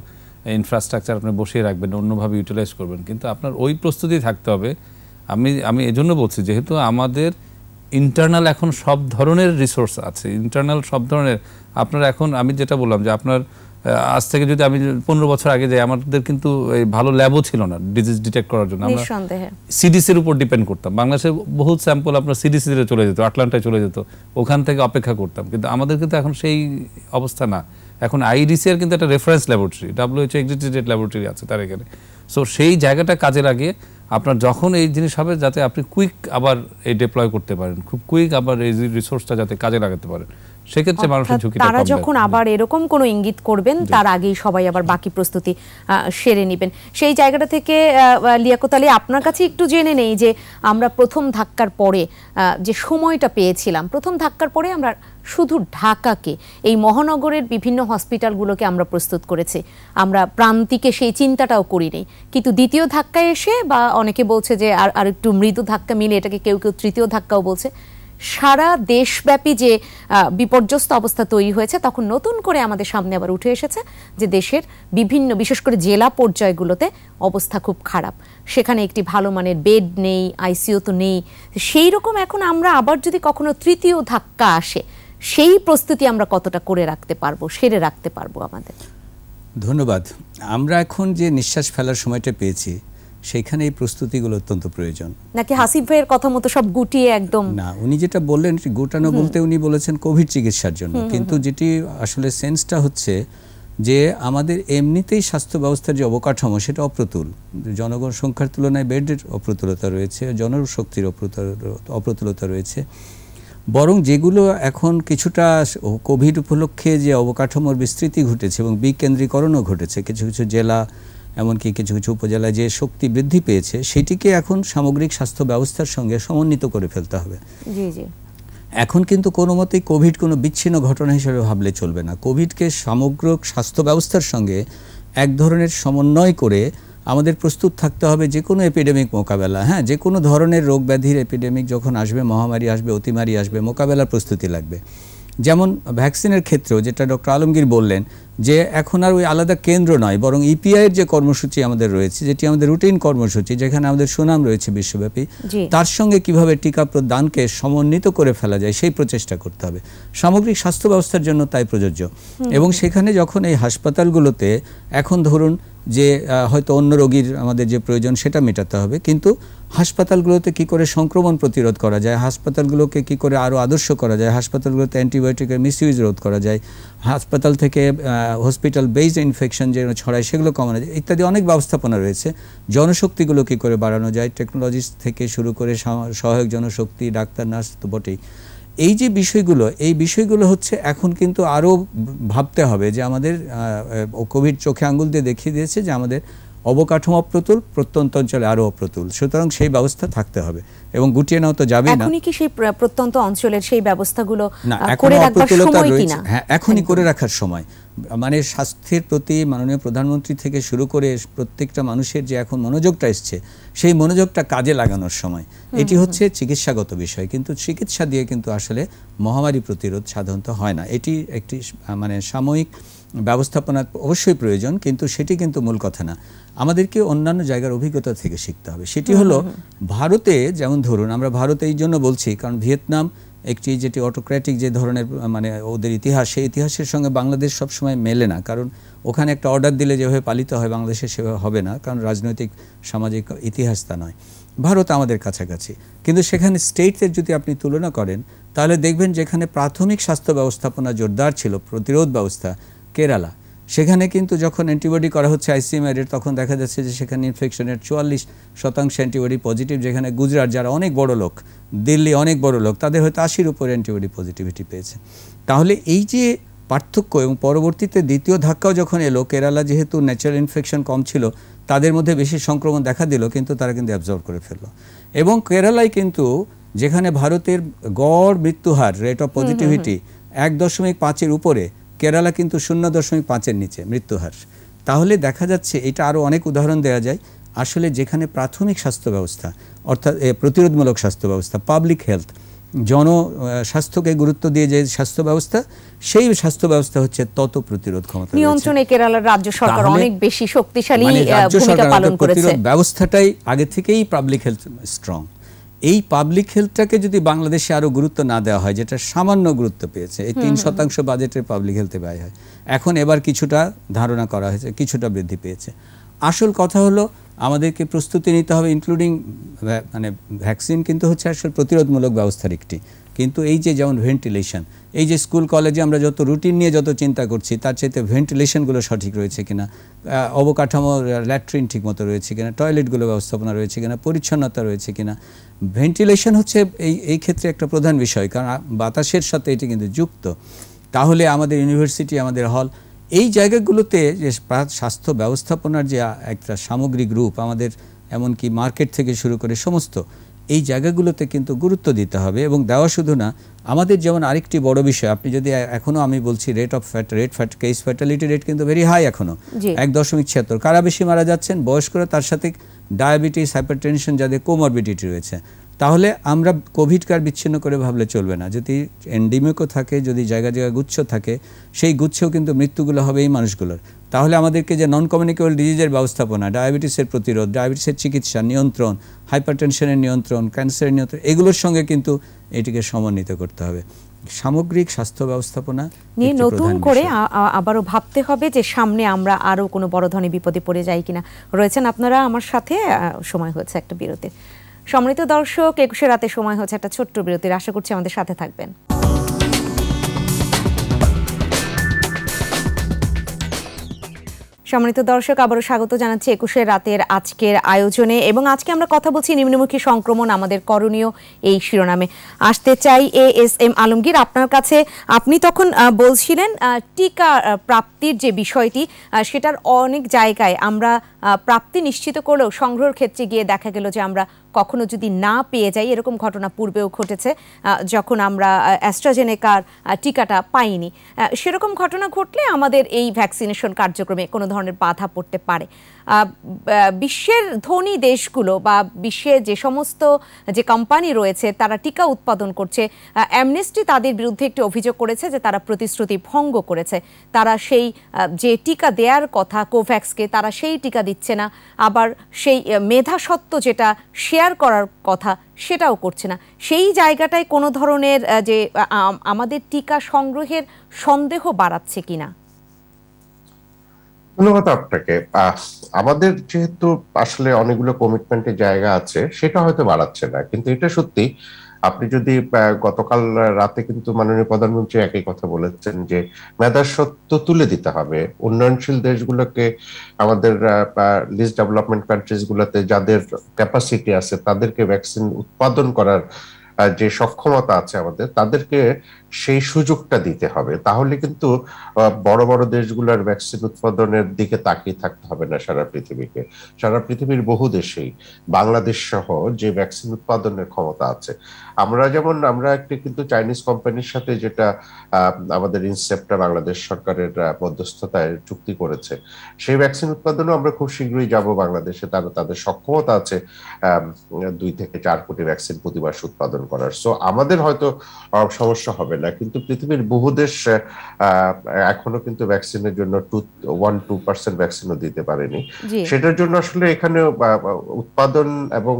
ইনফ্রাস্ট্রাকচার আপনি বসিয়ে রাখবেন অন্যভাবে ইউটিলাইজ করবেন কিন্তু আপনার ওই প্রস্তুতি থাকতে হবে আমি আমি এজন্য বলছি যেহেতু আমাদের ইন্টারনাল এখন সব ধরনের রিসোর্স আছে ইন্টারনাল সব ধরনের আপনার এখন আমি যেটা বললাম যে আপনার আজ থেকে যদি আমি পনেরো বছর আগে যাই আমাদের কিন্তু ভালো ল্যাবও ছিল না ডিজিজ ডিটেক্ট করার জন্য আমরা সিডিসির উপর ডিপেন্ড করতাম বাংলাদেশে বহু স্যাম্পল আপনার সিডিসিতে চলে যেত আটলান্টায় চলে যেত ওখান থেকে অপেক্ষা করতাম কিন্তু আমাদের কিন্তু এখন সেই অবস্থা না এখন আইডিসিআর কিন্তু একটা reference laboratory WHO excited laboratory আছে তার এখানে সো সেই জায়গাটা কাজে লাগিয়ে আপনার যখন এই জিনিস হবে যাতে আপনি কুইক আবার এই ডিপ্লয় করতে পারেন খুব কুইক আবার এই রিসোর্সটা যাতে কাজে লাগাতে পারেন সেক্ষেত্রে মানুষের ঝুঁকিটা তারা যখন আবার এরকম কোন ইঙ্গিত করবেন তার আগেই সবাই আবার বাকি প্রস্তুতি সেরে নেবেন সেই জায়গাটা থেকে লিয়াকত আলী আপনার কাছে একটু জেনে নেই যে আমরা প্রথম ধাক্কার পরে যে সময়টা পেয়েছিলাম প্রথম ধাক্কার পরে আমরা শুধু ঢাকাকে এই মহানগরের বিভিন্ন হসপিটালগুলোকে আমরা প্রস্তুত করেছি আমরা প্রান্তিকে সেই চিন্তাটাও করিনি কিন্তু দ্বিতীয় ধাক্কায় এসে বা অনেকে বলছে যে আর আর একটু মৃদু ধাক্কা মিলে এটাকে কেউ কেউ তৃতীয় ধাক্কাও বলছে সারা দেশব্যাপী যে বিপর্যস্ত অবস্থা তৈরি হয়েছে তখন নতুন করে আমাদের সামনে আবার উঠে এসেছে যে দেশের বিভিন্ন বিশেষ করে জেলা পর্যায়গুলোতে অবস্থা খুব খারাপ সেখানে একটি ভালো মানের বেড নেই আইসিও তো নেই সেই রকম এখন আমরা আবার যদি কখনো তৃতীয় ধাক্কা আসে সেই প্রস্তুতি আমরা কতটা করে রাখতে পারবো সেরে রাখতে পারবো আমাদের ধন্যবাদ আমরা এখন যে নিঃশ্বাস ফেলার সময়টা পেয়েছি সেখানে এই প্রস্তুতিগুলো অত্যন্ত প্রয়োজন নাকি হাসিফ ভাইয়ের কথা মতো সব গুটিয়ে একদম না উনি যেটা বললেন গোটানো বলতে উনি বলেছেন কোভিড চিকিৎসার জন্য কিন্তু যেটি আসলে সেন্সটা হচ্ছে যে আমাদের এমনিতেই স্বাস্থ্য ব্যবস্থার যে অবকাঠামো সেটা অপ্রতুল জনগণ সংখ্যার তুলনায় বেডের অপ্রতুলতা রয়েছে জনশক্তির অপ্রতুলতা রয়েছে বরং যেগুলো এখন কিছুটা কোভিড উপলক্ষে যে অবকাঠামোর বিস্তৃতি ঘটেছে এবং বিকেন্দ্রীকরণও ঘটেছে কিছু কিছু জেলা এমনকি কিছু কিছু উপজেলায় যে শক্তি বৃদ্ধি পেয়েছে সেটিকে এখন সামগ্রিক স্বাস্থ্য ব্যবস্থার সঙ্গে সমন্বিত করে ফেলতে হবে এখন কিন্তু কোনো মতেই কোভিড কোনো বিচ্ছিন্ন ঘটনা হিসেবে ভাবলে চলবে না কোভিডকে সমগ্র স্বাস্থ্য ব্যবস্থার সঙ্গে এক ধরনের সমন্বয় করে আমাদের প্রস্তুত থাকতে হবে যে কোনো এপিডেমিক মোকাবেলা হ্যাঁ যে কোনো ধরনের রোগ ব্যাধির এপিডেমিক যখন আসবে মহামারী আসবে অতিমারি আসবে মোকাবেলার প্রস্তুতি লাগবে যেমন ভ্যাকসিনের ক্ষেত্রেও যেটা ডক্টর আলমগীর বললেন যে এখন আর ওই আলাদা কেন্দ্র নয় বরং ইপিআইয়ের e যে কর্মসূচি আমাদের রয়েছে যেটি আমাদের রুটিন কর্মসূচি যেখানে আমাদের সুনাম রয়েছে বিশ্বব্যাপী তার সঙ্গে কিভাবে টিকা প্রদানকে সমন্বিত করে ফেলা যায় সেই প্রচেষ্টা করতে হবে সামগ্রিক স্বাস্থ্য ব্যবস্থার জন্য তাই প্রযোজ্য এবং সেখানে যখন এই হাসপাতালগুলোতে এখন ধরুন যে হয়তো অন্য রোগীর আমাদের যে প্রয়োজন সেটা মেটাতে হবে কিন্তু হাসপাতালগুলোতে কি করে সংক্রমণ প্রতিরোধ করা যায় হাসপাতালগুলোকে কি করে আরও আদর্শ করা যায় হাসপাতালগুলোতে অ্যান্টিবায়োটিকের মিসইউজ রোধ করা যায় হাসপাতাল থেকে হসপিটাল বেসড ইনফেকশন যেগুলো ছড়ায় সেগুলো কমানো যায় ইত্যাদি অনেক ব্যবস্থাপনা রয়েছে জনশক্তিগুলো কী করে বাড়ানো যায় টেকনোলজিস্ট থেকে শুরু করে সহায়ক জনশক্তি ডাক্তার নার্স তো বটেই এই যে বিষয়গুলো এই বিষয়গুলো হচ্ছে এখন কিন্তু আরও ভাবতে হবে যে আমাদের কোভিড চোখে আঙুল দিয়ে দেখিয়ে দিয়েছে যে আমাদের অবকাঠামো অপ্রতুল প্রত্যন্ত অঞ্চলে আরও অপ্রতুল সুতরাং সেই ব্যবস্থা থাকতে হবে এবং গুটিয়ে নাও তো যাবে না কি সেই প্রত্যন্ত অঞ্চলের সেই ব্যবস্থাগুলো করে রাখার সময় কিনা হ্যাঁ এখনই করে রাখার সময় মানে স্বাস্থ্যের প্রতি মাননীয় প্রধানমন্ত্রী থেকে শুরু করে প্রত্যেকটা মানুষের যে এখন মনোযোগটা এসছে সেই মনোযোগটা কাজে লাগানোর সময় এটি হচ্ছে চিকিৎসাগত বিষয় কিন্তু চিকিৎসা দিয়ে কিন্তু আসলে মহামারী প্রতিরোধ সাধারণত হয় না এটি একটি মানে সাময়িক ব্যবস্থাপনার অবশ্যই প্রয়োজন কিন্তু সেটি কিন্তু মূল কথা না আমাদেরকে অন্যান্য জায়গার অভিজ্ঞতা থেকে শিখতে হবে সেটি হলো ভারতে যেমন ধরুন আমরা ভারত এই জন্য বলছি কারণ ভিয়েতনাম একটি যেটি অটোক্র্যাটিক যে ধরনের মানে ওদের ইতিহাস সেই ইতিহাসের সঙ্গে বাংলাদেশ সবসময় মেলে না কারণ ওখানে একটা অর্ডার দিলে যেভাবে পালিত হয় বাংলাদেশে সেভাবে হবে না কারণ রাজনৈতিক সামাজিক ইতিহাস তা নয় ভারত আমাদের কাছাকাছি কিন্তু সেখানে স্টেটের যদি আপনি তুলনা করেন তাহলে দেখবেন যেখানে প্রাথমিক স্বাস্থ্য ব্যবস্থাপনা জোরদার ছিল প্রতিরোধ ব্যবস্থা কেরালা সেখানে কিন্তু যখন অ্যান্টিবডি করা হচ্ছে আইসিএমআরের তখন দেখা যাচ্ছে যে সেখানে ইনফেকশনের চুয়াল্লিশ শতাংশ অ্যান্টিবডি পজিটিভ যেখানে গুজরাট যারা অনেক বড় লোক দিল্লি অনেক বড় লোক তাদের হয়তো আশির উপরে অ্যান্টিবডি পজিটিভিটি পেয়েছে তাহলে এই যে পার্থক্য এবং পরবর্তীতে দ্বিতীয় ধাক্কাও যখন এলো কেরালা যেহেতু ন্যাচারাল ইনফেকশন কম ছিল তাদের মধ্যে বেশি সংক্রমণ দেখা দিল কিন্তু তারা কিন্তু অ্যাবজর্ব করে ফেললো এবং কেরালায় কিন্তু যেখানে ভারতের গড় মৃত্যুহার রেট অফ পজিটিভিটি এক দশমিক পাঁচের উপরে কেরালা কিন্তু শূন্য দশমিক পাঁচের নিচে মৃত্যুহার তাহলে দেখা যাচ্ছে এটা আরও অনেক উদাহরণ দেওয়া যায় আসলে যেখানে প্রাথমিক স্বাস্থ্য ব্যবস্থা অর্থাৎ প্রতিরোধমূলক স্বাস্থ্য ব্যবস্থা পাবলিক হেলথ জন স্বাস্থ্যকে গুরুত্ব দিয়ে যে স্বাস্থ্য ব্যবস্থা সেই স্বাস্থ্য ব্যবস্থা হচ্ছে তত প্রতিরোধ ক্ষমতা নিয়ন্ত্রণে কেরালার রাজ্য সরকার অনেক বেশি শক্তিশালী মানে ভূমিকা পালন করেছে প্রতিরোধ ব্যবস্থাটাই আগে থেকেই পাবলিক হেলথ স্ট্রং এই পাবলিক হেলথটাকে যদি বাংলাদেশে আরও গুরুত্ব না দেওয়া হয় যেটা সামান্য গুরুত্ব পেয়েছে এই তিন শতাংশ বাজেটের পাবলিক হেলথে ব্যয় হয় এখন এবার কিছুটা ধারণা করা হয়েছে কিছুটা বৃদ্ধি পেয়েছে আসল কথা হলো আমাদেরকে প্রস্তুতি নিতে হবে ইনক্লুডিং মানে ভ্যাকসিন কিন্তু হচ্ছে আসল প্রতিরোধমূলক ব্যবস্থার একটি কিন্তু এই যে যেমন ভেন্টিলেশন এই যে স্কুল কলেজে আমরা যত রুটিন নিয়ে যত চিন্তা করছি তার চাইতে ভেন্টিলেশনগুলো সঠিক রয়েছে কিনা অবকাঠামো ল্যাট্রিন ঠিকমতো রয়েছে কিনা টয়লেটগুলো ব্যবস্থাপনা রয়েছে কিনা পরিচ্ছন্নতা রয়েছে কিনা ভেন্টিলেশন হচ্ছে এই এই ক্ষেত্রে একটা প্রধান বিষয় কারণ বাতাসের সাথে এটি কিন্তু যুক্ত তাহলে আমাদের ইউনিভার্সিটি আমাদের হল এই জায়গাগুলোতে যে স্বাস্থ্য ব্যবস্থাপনার যে একটা সামগ্রিক রূপ আমাদের এমনকি মার্কেট থেকে শুরু করে সমস্ত এই জায়গাগুলোতে কিন্তু গুরুত্ব দিতে হবে এবং দেওয়া শুধু না আমাদের যেমন আরেকটি বড় বিষয় আপনি যদি এখনো আমি বলছি rate of fat rate fat case fatality rate কিন্তু ভেরি হাই এখনো এক দশমিক ছিয়াত্তর কারা বেশি মারা যাচ্ছেন বয়স্করা তার সাথে ডায়াবেটিস টেনশন যাদের কোমরবিডিটি রয়েছে তাহলে আমরা কোভিড কার বিচ্ছিন্ন করে ভাবলে চলবে না যদি এন্ডিমিকও থাকে যদি জায়গা জায়গা গুচ্ছ থাকে সেই গুচ্ছেও কিন্তু মৃত্যুগুলো হবে এই মানুষগুলোর তাহলে আমাদেরকে যে নন কমিউনিকেবল ডিজিজের ব্যবস্থাপনা ডায়াবেটিসের প্রতিরোধ ডায়াবেটিসের চিকিৎসা নিয়ন্ত্রণ হাইপারটেনশনের নিয়ন্ত্রণ ক্যান্সারের নিয়ন্ত্রণ এগুলোর সঙ্গে কিন্তু এটিকে সমন্বিত করতে হবে সামগ্রিক স্বাস্থ্য ব্যবস্থাপনা নিয়ে নতুন করে আবারও ভাবতে হবে যে সামনে আমরা আরও কোনো বড় ধরনের বিপদে পড়ে যাই কিনা রয়েছেন আপনারা আমার সাথে সময় হয়েছে একটা বিরতির সম্মানিত দর্শক একুশে রাতে সময় হচ্ছে একটা ছোট্ট বিরতির আশা করছি আমাদের সাথে থাকবেন সম্মানিত দর্শক আবারও স্বাগত জানাচ্ছি একুশে রাতের আজকের আয়োজনে এবং আজকে আমরা কথা বলছি নিম্নমুখী সংক্রমণ আমাদের করণীয় এই শিরোনামে আসতে চাই এ এস এম আলমগীর আপনার কাছে আপনি তখন বলছিলেন টিকা প্রাপ্তির যে বিষয়টি সেটার অনেক জায়গায় আমরা প্রাপ্তি নিশ্চিত করলেও সংগ্রহের ক্ষেত্রে গিয়ে দেখা গেল যে আমরা কখনো যদি না পেয়ে যাই এরকম ঘটনা পূর্বেও ঘটেছে যখন আমরা অ্যাস্ট্রাজেনেকার টিকাটা পাইনি সেরকম ঘটনা ঘটলে আমাদের এই ভ্যাকসিনেশন কার্যক্রমে কোনো ধরনের বাধা পড়তে পারে বিশ্বের ধনী দেশগুলো বা বিশ্বে যে সমস্ত যে কোম্পানি রয়েছে তারা টিকা উৎপাদন করছে অ্যামনেস্টি তাদের বিরুদ্ধে একটি অভিযোগ করেছে যে তারা প্রতিশ্রুতি ভঙ্গ করেছে তারা সেই যে টিকা দেওয়ার কথা কোভ্যাক্সকে তারা সেই টিকা দিচ্ছে না আবার সেই মেধাসত্ত্ব যেটা শেয়ার করার কথা সেটাও করছে না সেই জায়গাটায় কোনো ধরনের যে আমাদের টিকা সংগ্রহের সন্দেহ বাড়াচ্ছে কিনা ধন্যবাদ আপনাকে আমাদের যেহেতু আসলে অনেকগুলো কমিটমেন্টের জায়গা আছে সেটা হয়তো বাড়াচ্ছে না কিন্তু এটা সত্যি আপনি যদি গতকাল রাতে কিন্তু মাননীয় প্রধানমন্ত্রী একই কথা বলেছেন যে মেধার তুলে দিতে হবে উন্নয়নশীল দেশগুলোকে আমাদের লিস্ট ডেভেলপমেন্ট কান্ট্রিজ গুলোতে যাদের ক্যাপাসিটি আছে তাদেরকে ভ্যাকসিন উৎপাদন করার যে সক্ষমতা আছে আমাদের তাদেরকে সেই সুযোগটা দিতে হবে তাহলে কিন্তু বড় বড় দেশগুলোর ভ্যাকসিন উৎপাদনের দিকে তাকিয়ে থাকতে হবে না সারা পৃথিবীকে সারা পৃথিবীর বহু দেশেই বাংলাদেশ সহ যে ভ্যাকসিন উৎপাদনের ক্ষমতা আছে আমরা যেমন আমরা একটি কিন্তু চাইনিজ কোম্পানির সাথে যেটা আমাদের ইনসেপ্টা বাংলাদেশ সরকারের মধ্যস্থতায় চুক্তি করেছে সেই ভ্যাকসিন উৎপাদনও আমরা খুব শীঘ্রই যাব বাংলাদেশে তার তাদের সক্ষমতা আছে দুই থেকে চার কোটি ভ্যাকসিন প্রতি মাস উৎপাদন করার সো আমাদের হয়তো সমস্যা হবে না কিন্তু পৃথিবীর বহু দেশ এখনো কিন্তু ভ্যাকসিনের জন্য টু ওয়ান টু পার্সেন্ট ভ্যাকসিনও দিতে পারেনি সেটার জন্য আসলে এখানে উৎপাদন এবং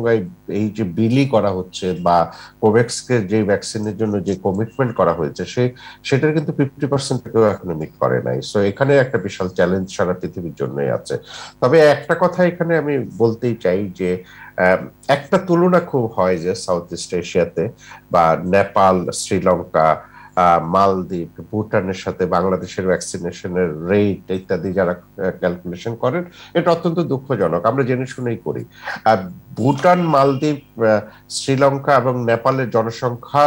এই যে বিলি করা হচ্ছে বা কোভ্যাক্সকে যে ভ্যাকসিনের জন্য যে কমিটমেন্ট করা হয়েছে সে সেটার কিন্তু ফিফটি পার্সেন্ট কেউ এখনো মিট করে নাই সো এখানে একটা বিশাল চ্যালেঞ্জ সারা পৃথিবীর জন্যই আছে তবে একটা কথা এখানে আমি বলতেই চাই যে একটা তুলনা খুব হয় যে সাউথ ইস্ট এশিয়াতে বা নেপাল শ্রীলঙ্কা মালদ্বীপ ভুটানের সাথে বাংলাদেশের ভ্যাকসিনেশনের রেট ইত্যাদি যারা ক্যালকুলেশন করেন এটা অত্যন্ত দুঃখজনক আমরা জেনে শুনেই করি ভুটান মালদ্বীপ শ্রীলঙ্কা এবং নেপালের জনসংখ্যা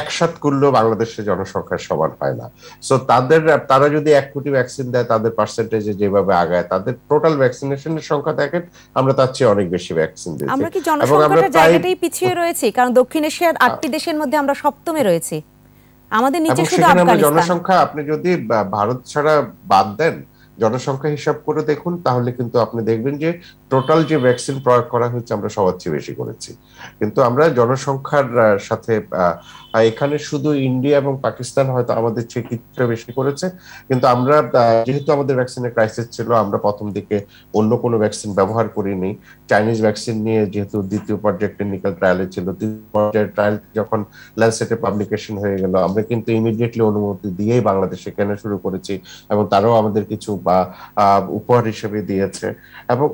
একসাথ করলেও বাংলাদেশের জনসংখ্যার সমান হয় না সো তাদের তারা যদি এক কোটি ভ্যাকসিন দেয় তাদের পার্সেন্টেজে যেভাবে আগায় তাদের টোটাল ভ্যাকসিনেশনের সংখ্যা দেখেন আমরা তার চেয়ে অনেক বেশি ভ্যাকসিন দিয়েছি আমরা কি জনসংখ্যার জায়গাটাই পিছিয়ে রয়েছি কারণ দক্ষিণ এশিয়ার আটটি দেশের মধ্যে আমরা সপ্তমে রয়েছি আমাদের নিচে শুধু আফগানিস্তান জনসংখ্যা আপনি যদি ভারত ছাড়া বাদ দেন জনসংখ্যা হিসাব করে দেখুন তাহলে কিন্তু আপনি দেখবেন যে টোটাল যে ভ্যাকসিন প্রয়োগ করা হয়েছে আমরা সবার চেয়ে বেশি করেছি কিন্তু আমরা জনসংখ্যার সাথে আর এখানে শুধু ইন্ডিয়া এবং পাকিস্তান হয়তো আমাদের চেয়ে বেশি করেছে কিন্তু আমরা যেহেতু আমাদের ভ্যাকসিনের ক্রাইসিস ছিল আমরা প্রথম দিকে অন্য কোনো ভ্যাকসিন ব্যবহার করিনি চাইনিজ ভ্যাকসিন নিয়ে যেহেতু দ্বিতীয় পর্যায়ে ক্লিনিক্যাল ট্রায়ালে ছিল দ্বিতীয় পর্যায়ে ট্রায়াল যখন ল্যান্সেটে পাবলিকেশন হয়ে গেল আমরা কিন্তু ইমিডিয়েটলি অনুমতি দিয়েই বাংলাদেশে কেনা শুরু করেছি এবং তারাও আমাদের কিছু বা উপহার হিসেবে দিয়েছে এবং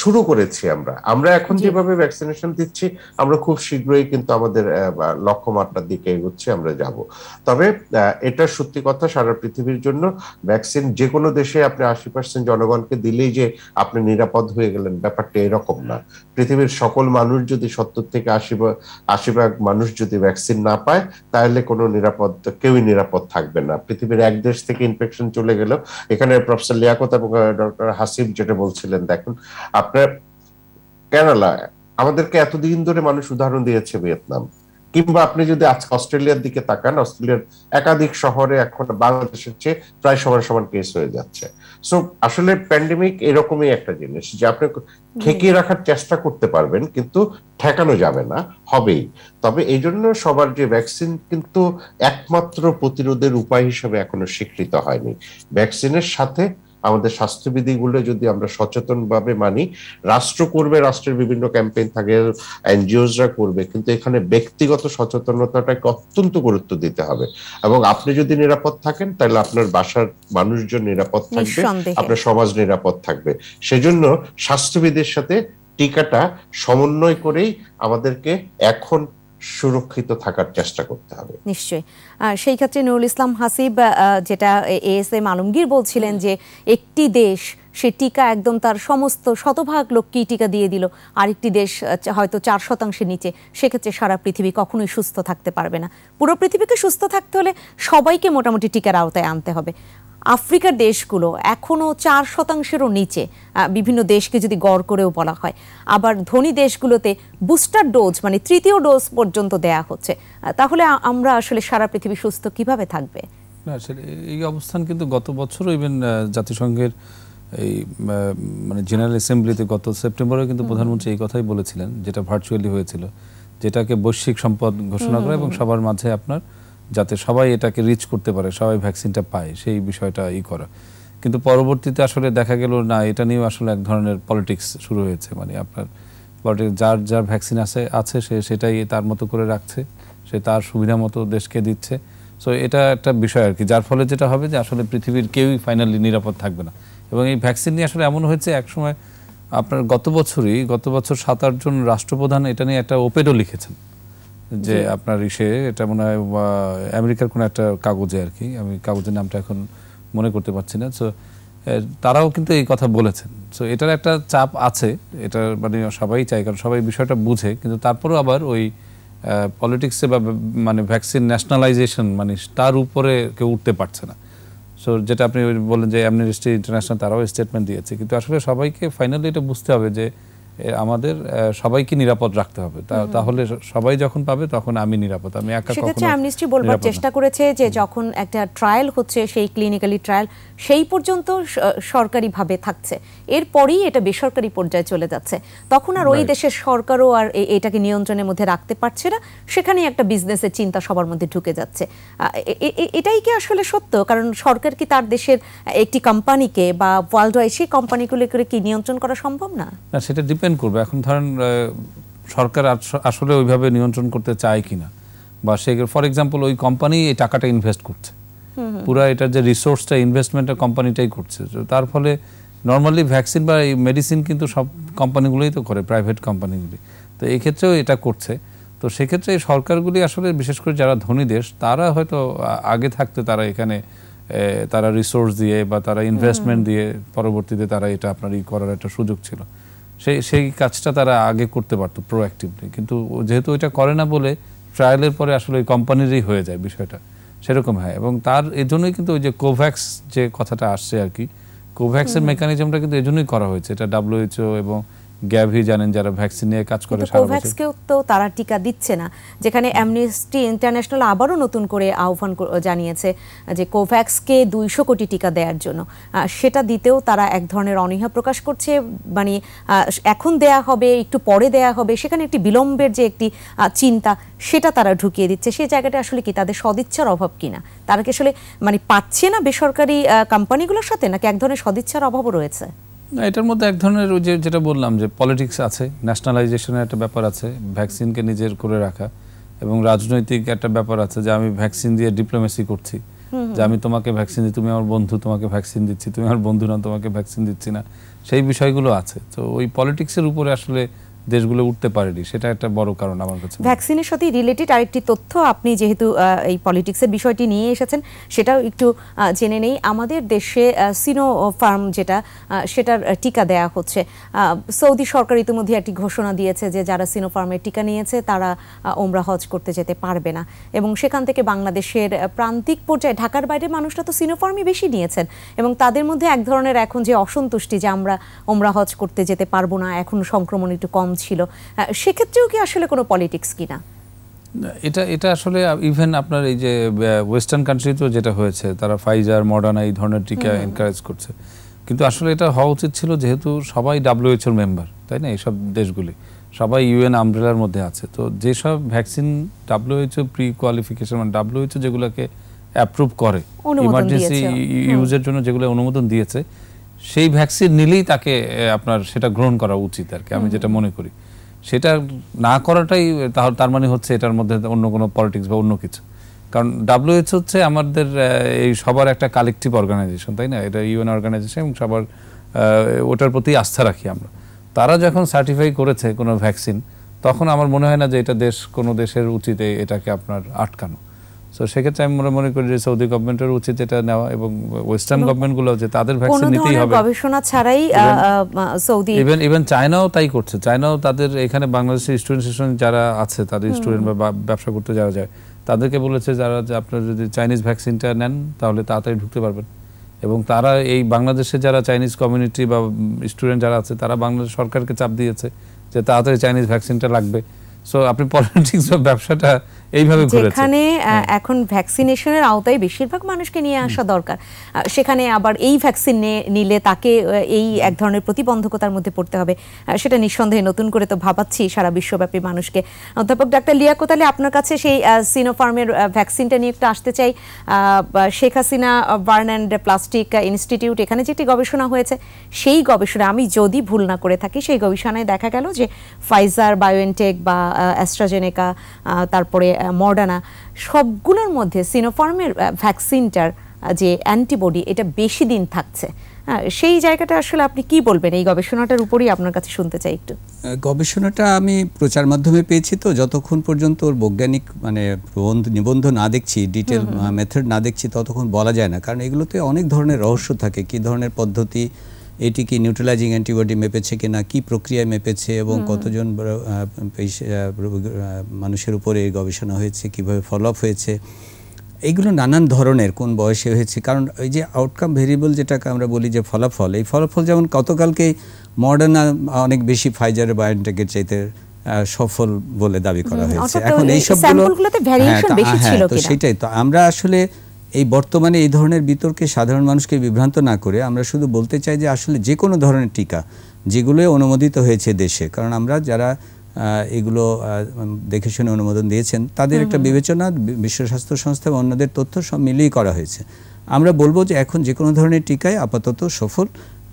শুরু করেছি আমরা আমরা এখন যেভাবে ভ্যাকসিনেশন দিচ্ছি আমরা খুব শীঘ্রই কিন্তু আমাদের লক্ষ্যমাত্রার দিকে এগোচ্ছি আমরা যাব তবে এটা সত্যি কথা সারা পৃথিবীর জন্য ভ্যাকসিন যে কোনো দেশে আপনি আশি পার্সেন্ট জনগণকে দিলেই যে আপনি নিরাপদ হয়ে গেলেন ব্যাপারটা এরকম না পৃথিবীর সকল মানুষ যদি সত্তর থেকে আশি আশি ভাগ মানুষ যদি ভ্যাকসিন না পায় তাহলে কোনো নিরাপদ কেউই নিরাপদ থাকবে না পৃথিবীর এক দেশ থেকে ইনফেকশন চলে গেল এখানে প্রফেসর লিয়াকত এবং ডক্টর হাসিফ যেটা বলছিলেন দেখুন আপনার কেরালা আমাদেরকে এতদিন ধরে মানুষ উদাহরণ দিয়েছে ভিয়েতনাম কিংবা আপনি যদি আজকে অস্ট্রেলিয়ার দিকে তাকান অস্ট্রেলিয়ার একাধিক শহরে এখন বাংলাদেশের চেয়ে প্রায় সবার সমান কেস হয়ে যাচ্ছে সো আসলে প্যান্ডেমিক এরকমই একটা জিনিস যে আপনি ঠেকিয়ে রাখার চেষ্টা করতে পারবেন কিন্তু ঠেকানো যাবে না হবেই তবে এই জন্য সবার যে ভ্যাকসিন কিন্তু একমাত্র প্রতিরোধের উপায় হিসেবে এখনো স্বীকৃত হয়নি ভ্যাকসিনের সাথে আমাদের স্বাস্থ্যবিধিগুলো যদি আমরা সচেতনভাবে মানি রাষ্ট্র করবে রাষ্ট্রের বিভিন্ন ক্যাম্পেইন থাকে এনজিওসরা করবে কিন্তু এখানে ব্যক্তিগত সচেতনতাটাকে অত্যন্ত গুরুত্ব দিতে হবে এবং আপনি যদি নিরাপদ থাকেন তাহলে আপনার বাসার মানুষজন নিরাপদ থাকবে আপনার সমাজ নিরাপদ থাকবে সেজন্য স্বাস্থ্যবিধির সাথে টিকাটা সমন্বয় করেই আমাদেরকে এখন সুরক্ষিত থাকার চেষ্টা করতে হবে নিশ্চয়ই সেই ক্ষেত্রে নুরুল ইসলাম হাসিব যেটা এস এম আলমগীর বলছিলেন যে একটি দেশ সে টিকা একদম তার সমস্ত শতভাগ লোককেই টিকা দিয়ে দিল আরেকটি দেশ হয়তো চার শতাংশের নিচে সেক্ষেত্রে সারা পৃথিবী কখনোই সুস্থ থাকতে পারবে না পুরো পৃথিবীকে সুস্থ থাকতে হলে সবাইকে মোটামুটি টিকার আওতায় আনতে হবে আফ্রিকার দেশগুলো এখনও চার শতাংশেরও নিচে বিভিন্ন দেশকে যদি গড় করেও বলা হয় আবার ধনী দেশগুলোতে বুস্টার ডোজ মানে তৃতীয় ডোজ পর্যন্ত দেয়া হচ্ছে তাহলে আমরা আসলে সারা পৃথিবী সুস্থ কিভাবে থাকবে না এই অবস্থান কিন্তু গত বছর ইভেন জাতিসংঘের এই মানে জেনারেল অ্যাসেম্বলিতে গত সেপ্টেম্বরে কিন্তু প্রধানমন্ত্রী এই কথাই বলেছিলেন যেটা ভার্চুয়ালি হয়েছিল যেটাকে বৈশ্বিক সম্পদ ঘোষণা করা এবং সবার মাঝে আপনার যাতে সবাই এটাকে রিচ করতে পারে সবাই ভ্যাকসিনটা পায় সেই বিষয়টা ই করা কিন্তু পরবর্তীতে আসলে দেখা গেল না এটা নিয়েও আসলে এক ধরনের পলিটিক্স শুরু হয়েছে মানে আপনার পলিটিক্স যার যার ভ্যাকসিন আছে আছে সে সেটাই তার মতো করে রাখছে সে তার সুবিধা মতো দেশকে দিচ্ছে সো এটা একটা বিষয় আর কি যার ফলে যেটা হবে যে আসলে পৃথিবীর কেউই ফাইনালি নিরাপদ থাকবে না এবং এই ভ্যাকসিন নিয়ে আসলে এমন হয়েছে একসময় আপনার গত বছরই গত বছর সাত আটজন রাষ্ট্রপ্রধান এটা নিয়ে একটা ওপেডও লিখেছেন যে আপনার ইসে এটা মনে হয় আমেরিকার কোনো একটা কাগজে আর কি আমি কাগজের নামটা এখন মনে করতে পারছি না সো তারাও কিন্তু এই কথা বলেছেন সো এটার একটা চাপ আছে এটা মানে সবাই চাই কারণ সবাই বিষয়টা বুঝে কিন্তু তারপরেও আবার ওই পলিটিক্সে বা মানে ভ্যাকসিন ন্যাশনালাইজেশন মানে তার উপরে কেউ উঠতে পারছে না সো যেটা আপনি বললেন যে অ্যামনেস্টি ইন্টারন্যাশনাল তারাও স্টেটমেন্ট দিয়েছে কিন্তু আসলে সবাইকে ফাইনালি এটা বুঝতে হবে যে আমাদের সবাইকে নিরাপদ রাখতে হবে তাহলে সবাই যখন পাবে তখন আমি নিরাপদ আমি একা সেক্ষেত্রে অ্যামনেস্টি বলবার চেষ্টা করেছে যে যখন একটা ট্রায়াল হচ্ছে সেই ক্লিনিক্যালি ট্রায়াল সেই পর্যন্ত সরকারিভাবে থাকছে এরপরেই এটা বেসরকারি পর্যায়ে চলে যাচ্ছে তখন আর ওই দেশের সরকারও আর এটাকে নিয়ন্ত্রণের মধ্যে রাখতে পারছে না সেখানেই একটা বিজনেসের চিন্তা সবার মধ্যে ঢুকে যাচ্ছে এটাই কি আসলে সত্য কারণ সরকার কি তার দেশের একটি কোম্পানিকে বা ওয়ার্ল্ড ওয়াইড সেই কোম্পানিগুলোকে কি নিয়ন্ত্রণ করা সম্ভব না সেটা ডিপেন্ড করবে এখন ধরেন সরকার আসলে ওইভাবে নিয়ন্ত্রণ করতে চায় কিনা বা সে ফর এক্সাম্পল ওই কোম্পানি এই টাকাটা ইনভেস্ট করছে পুরো এটার যে রিসোর্সটা ইনভেস্টমেন্টটা কোম্পানিটাই করছে তার ফলে নর্মালি ভ্যাকসিন বা এই মেডিসিন কিন্তু সব কোম্পানিগুলোই তো করে প্রাইভেট কোম্পানিগুলি তো এই ক্ষেত্রেও এটা করছে তো সেক্ষেত্রে এই সরকারগুলি আসলে বিশেষ করে যারা ধনী দেশ তারা হয়তো আগে থাকতে তারা এখানে তারা রিসোর্স দিয়ে বা তারা ইনভেস্টমেন্ট দিয়ে পরবর্তীতে তারা এটা আপনার ই করার একটা সুযোগ ছিল সেই সেই কাজটা তারা আগে করতে পারতো প্রোঅ্যাক্টিভলি কিন্তু যেহেতু ওইটা করে না বলে ট্রায়ালের পরে আসলে ওই কোম্পানিরই হয়ে যায় বিষয়টা সেরকম হয় এবং তার এজন্যই কিন্তু ওই যে কোভ্যাক্স যে কথাটা আসছে আর কি কোভ্যাক্সের মেকানিজমটা কিন্তু এজন্যই করা হয়েছে এটা ডাব্লিউএইচও এবং গ্যাভি জানেন যারা ভ্যাকসিন নিয়ে কাজ করে সারা কোভ্যাক্সকেও তো তারা টিকা দিচ্ছে না যেখানে অ্যামনেস্টি ইন্টারন্যাশনাল আবারও নতুন করে আহ্বান জানিয়েছে যে কোভ্যাক্সকে দুইশো কোটি টিকা দেওয়ার জন্য সেটা দিতেও তারা এক ধরনের অনীহা প্রকাশ করছে মানে এখন দেয়া হবে একটু পরে দেয়া হবে সেখানে একটি বিলম্বের যে একটি চিন্তা সেটা তারা ঢুকিয়ে দিচ্ছে সেই জায়গাটা আসলে কি তাদের সদিচ্ছার অভাব কিনা তারা কি আসলে মানে পাচ্ছে না বেসরকারি কোম্পানিগুলোর সাথে নাকি এক ধরনের সদিচ্ছার অভাবও রয়েছে না এটার মধ্যে এক ধরনের যে যেটা বললাম যে পলিটিক্স আছে ন্যাশনালাইজেশনের একটা ব্যাপার আছে ভ্যাকসিনকে নিজের করে রাখা এবং রাজনৈতিক একটা ব্যাপার আছে যে আমি ভ্যাকসিন দিয়ে ডিপ্লোমেসি করছি যে আমি তোমাকে ভ্যাকসিন দিই তুমি আমার বন্ধু তোমাকে ভ্যাকসিন দিচ্ছি তুমি আমার বন্ধু না তোমাকে ভ্যাকসিন দিচ্ছি না সেই বিষয়গুলো আছে তো ওই পলিটিক্সের উপরে আসলে দেশগুলো উঠতে পারেনি সেটা একটা বড় কারণ আমার কাছে ভ্যাকসিনের সাথে রিলেটেড আরেকটি তথ্য আপনি যেহেতু এই পলিটিক্সের বিষয়টি নিয়ে এসেছেন সেটাও একটু জেনে নেই আমাদের দেশে সিনো ফার্ম যেটা সেটার টিকা দেয়া হচ্ছে সৌদি সরকার ইতিমধ্যে একটি ঘোষণা দিয়েছে যে যারা সিনো ফার্মের টিকা নিয়েছে তারা ওমরা হজ করতে যেতে পারবে না এবং সেখান থেকে বাংলাদেশের প্রান্তিক পর্যায়ে ঢাকার বাইরে মানুষরা তো সিনো ফার্মই বেশি নিয়েছেন এবং তাদের মধ্যে এক ধরনের এখন যে অসন্তুষ্টি যে আমরা ওমরা হজ করতে যেতে পারবো না এখন সংক্রমণ একটু কম ছিল সেক্ষেত্রেও কি আসলে কোনো পলিটিক্স কি না এটা এটা আসলে ইভেন আপনার এই যে ওয়েস্টার্ন কান্ট্রিতেও যেটা হয়েছে তারা ফাইজার মডার্না এই ধরনের টিকা এনকারেজ করছে কিন্তু আসলে এটা হওয়া উচিত ছিল যেহেতু সবাই ডাব্লিউএইচওর মেম্বার তাই না এইসব দেশগুলি সবাই ইউএন আমব্রেলার মধ্যে আছে তো যেসব ভ্যাকসিন ডাব্লিউএইচও প্রি কোয়ালিফিকেশন মানে ডাব্লিউএইচও যেগুলোকে অ্যাপ্রুভ করে ইমার্জেন্সি ইউজের জন্য যেগুলো অনুমোদন দিয়েছে সেই ভ্যাকসিন নিলেই তাকে আপনার সেটা গ্রহণ করা উচিত আর কি আমি যেটা মনে করি সেটা না করাটাই তার মানে হচ্ছে এটার মধ্যে অন্য কোনো পলিটিক্স বা অন্য কিছু কারণ ডাব্লিউএইচ হচ্ছে আমাদের এই সবার একটা কালেকটিভ অর্গানাইজেশন তাই না এটা ইউএন অর্গানাইজেশন এবং সবার ওটার প্রতি আস্থা রাখি আমরা তারা যখন সার্টিফাই করেছে কোনো ভ্যাকসিন তখন আমার মনে হয় না যে এটা দেশ কোনো দেশের উচিত এটাকে আপনার আটকানো সো সেক্ষেত্রে আমি মনে মনে করি যে সৌদি গভর্নমেন্টের উচিত এটা নেওয়া এবং ওয়েস্টার্ন গভর্নমেন্টগুলো যে তাদের ভ্যাকসিন নিতেই হবে গবেষণা ছাড়াই সৌদি ইভেন ইভেন চায়নাও তাই করছে চায়নাও তাদের এখানে বাংলাদেশি স্টুডেন্ট যারা আছে তাদের স্টুডেন্ট বা ব্যবসা করতে যারা যায় তাদেরকে বলেছে যারা যে আপনারা যদি চাইনিজ ভ্যাকসিনটা নেন তাহলে তাড়াতাড়ি ঢুকতে পারবেন এবং তারা এই বাংলাদেশে যারা চাইনিজ কমিউনিটি বা স্টুডেন্ট যারা আছে তারা বাংলাদেশ সরকারকে চাপ দিয়েছে যে তাড়াতাড়ি চাইনিজ ভ্যাকসিনটা লাগবে সো আপনি পলিটিক্স বা ব্যবসাটা এইভাবে ঘুরেছে যেখানে হ্যাঁ। এখন ভ্যাকসিনেশনের আওতায় বেশিরভাগ মানুষকে নিয়ে আসা দরকার সেখানে আবার এই ভ্যাকসিন নিলে তাকে এই এক ধরনের প্রতিবন্ধকতার মধ্যে পড়তে হবে সেটা নিঃসন্দেহে নতুন করে তো ভাবাচ্ছি সারা বিশ্বব্যাপী মানুষকে অধ্যাপক ডাক্তার লিয়া আলী আপনার কাছে সেই সিনোফার্মের ভ্যাকসিনটা নিয়ে একটু আসতে চাই Sheikh Hasina burn and plastic institute এখানে যেটি গবেষণা হয়েছে সেই গবেষণা আমি যদি ভুল না করে থাকি সেই গবেষণায় দেখা গেল যে ফাইজার বায়োএনটেক বা অ্যাস্ট্রাজেনেকা তারপরে মডার্না সবগুলোর মধ্যে সিনোফার্মের ভ্যাকসিনটার যে অ্যান্টিবডি এটা বেশি দিন থাকছে হ্যাঁ, সেই জায়গাটা আসলে আপনি কি বলবেন এই গবেষণাটার উপরই আপনার কাছে শুনতে চাই একটু গবেষণাটা আমি প্রচার মাধ্যমে পেয়েছি তো যতক্ষণ পর্যন্ত ওর বৈজ্ঞানিক মানে প্রবন্ধ নিবন্ধ না দেখছি ডিটেল মেথড না দেখছি ততক্ষণ বলা যায় না কারণ এগুলোতে অনেক ধরনের রহস্য থাকে কি ধরনের পদ্ধতি এটি কি নিউট্রালাইজিং অ্যান্টিবডি মেপেছে কিনা কি প্রক্রিয়ায় মেপেছে এবং কতজন মানুষের উপরে গবেষণা হয়েছে কিভাবে ফলো আপ হয়েছে এইগুলো নানান ধরনের কোন বয়সে হয়েছে কারণ ওই যে আউটকাম ভেরিয়েবল যেটাকে আমরা বলি যে ফলাফল এই ফলাফল যেমন গতকালকে মডার্না অনেক বেশি ফাইজার বা চাইতে সফল বলে দাবি করা হয়েছে এখন এইসবগুলো হ্যাঁ, হ্যাঁ, তো সেটাই তো আমরা আসলে এই বর্তমানে এই ধরনের বিতর্কে সাধারণ মানুষকে বিভ্রান্ত না করে আমরা শুধু বলতে চাই যে আসলে যে কোনো ধরনের টিকা যেগুলো অনুমোদিত হয়েছে দেশে কারণ আমরা যারা এগুলো দেখে শুনে অনুমোদন দিয়েছেন তাদের একটা বিবেচনা বিশ্ব স্বাস্থ্য সংস্থা এবং অন্যদের তথ্য সব মিলিয়েই করা হয়েছে আমরা বলবো যে এখন যে কোনো ধরনের টিকায় আপাতত সফল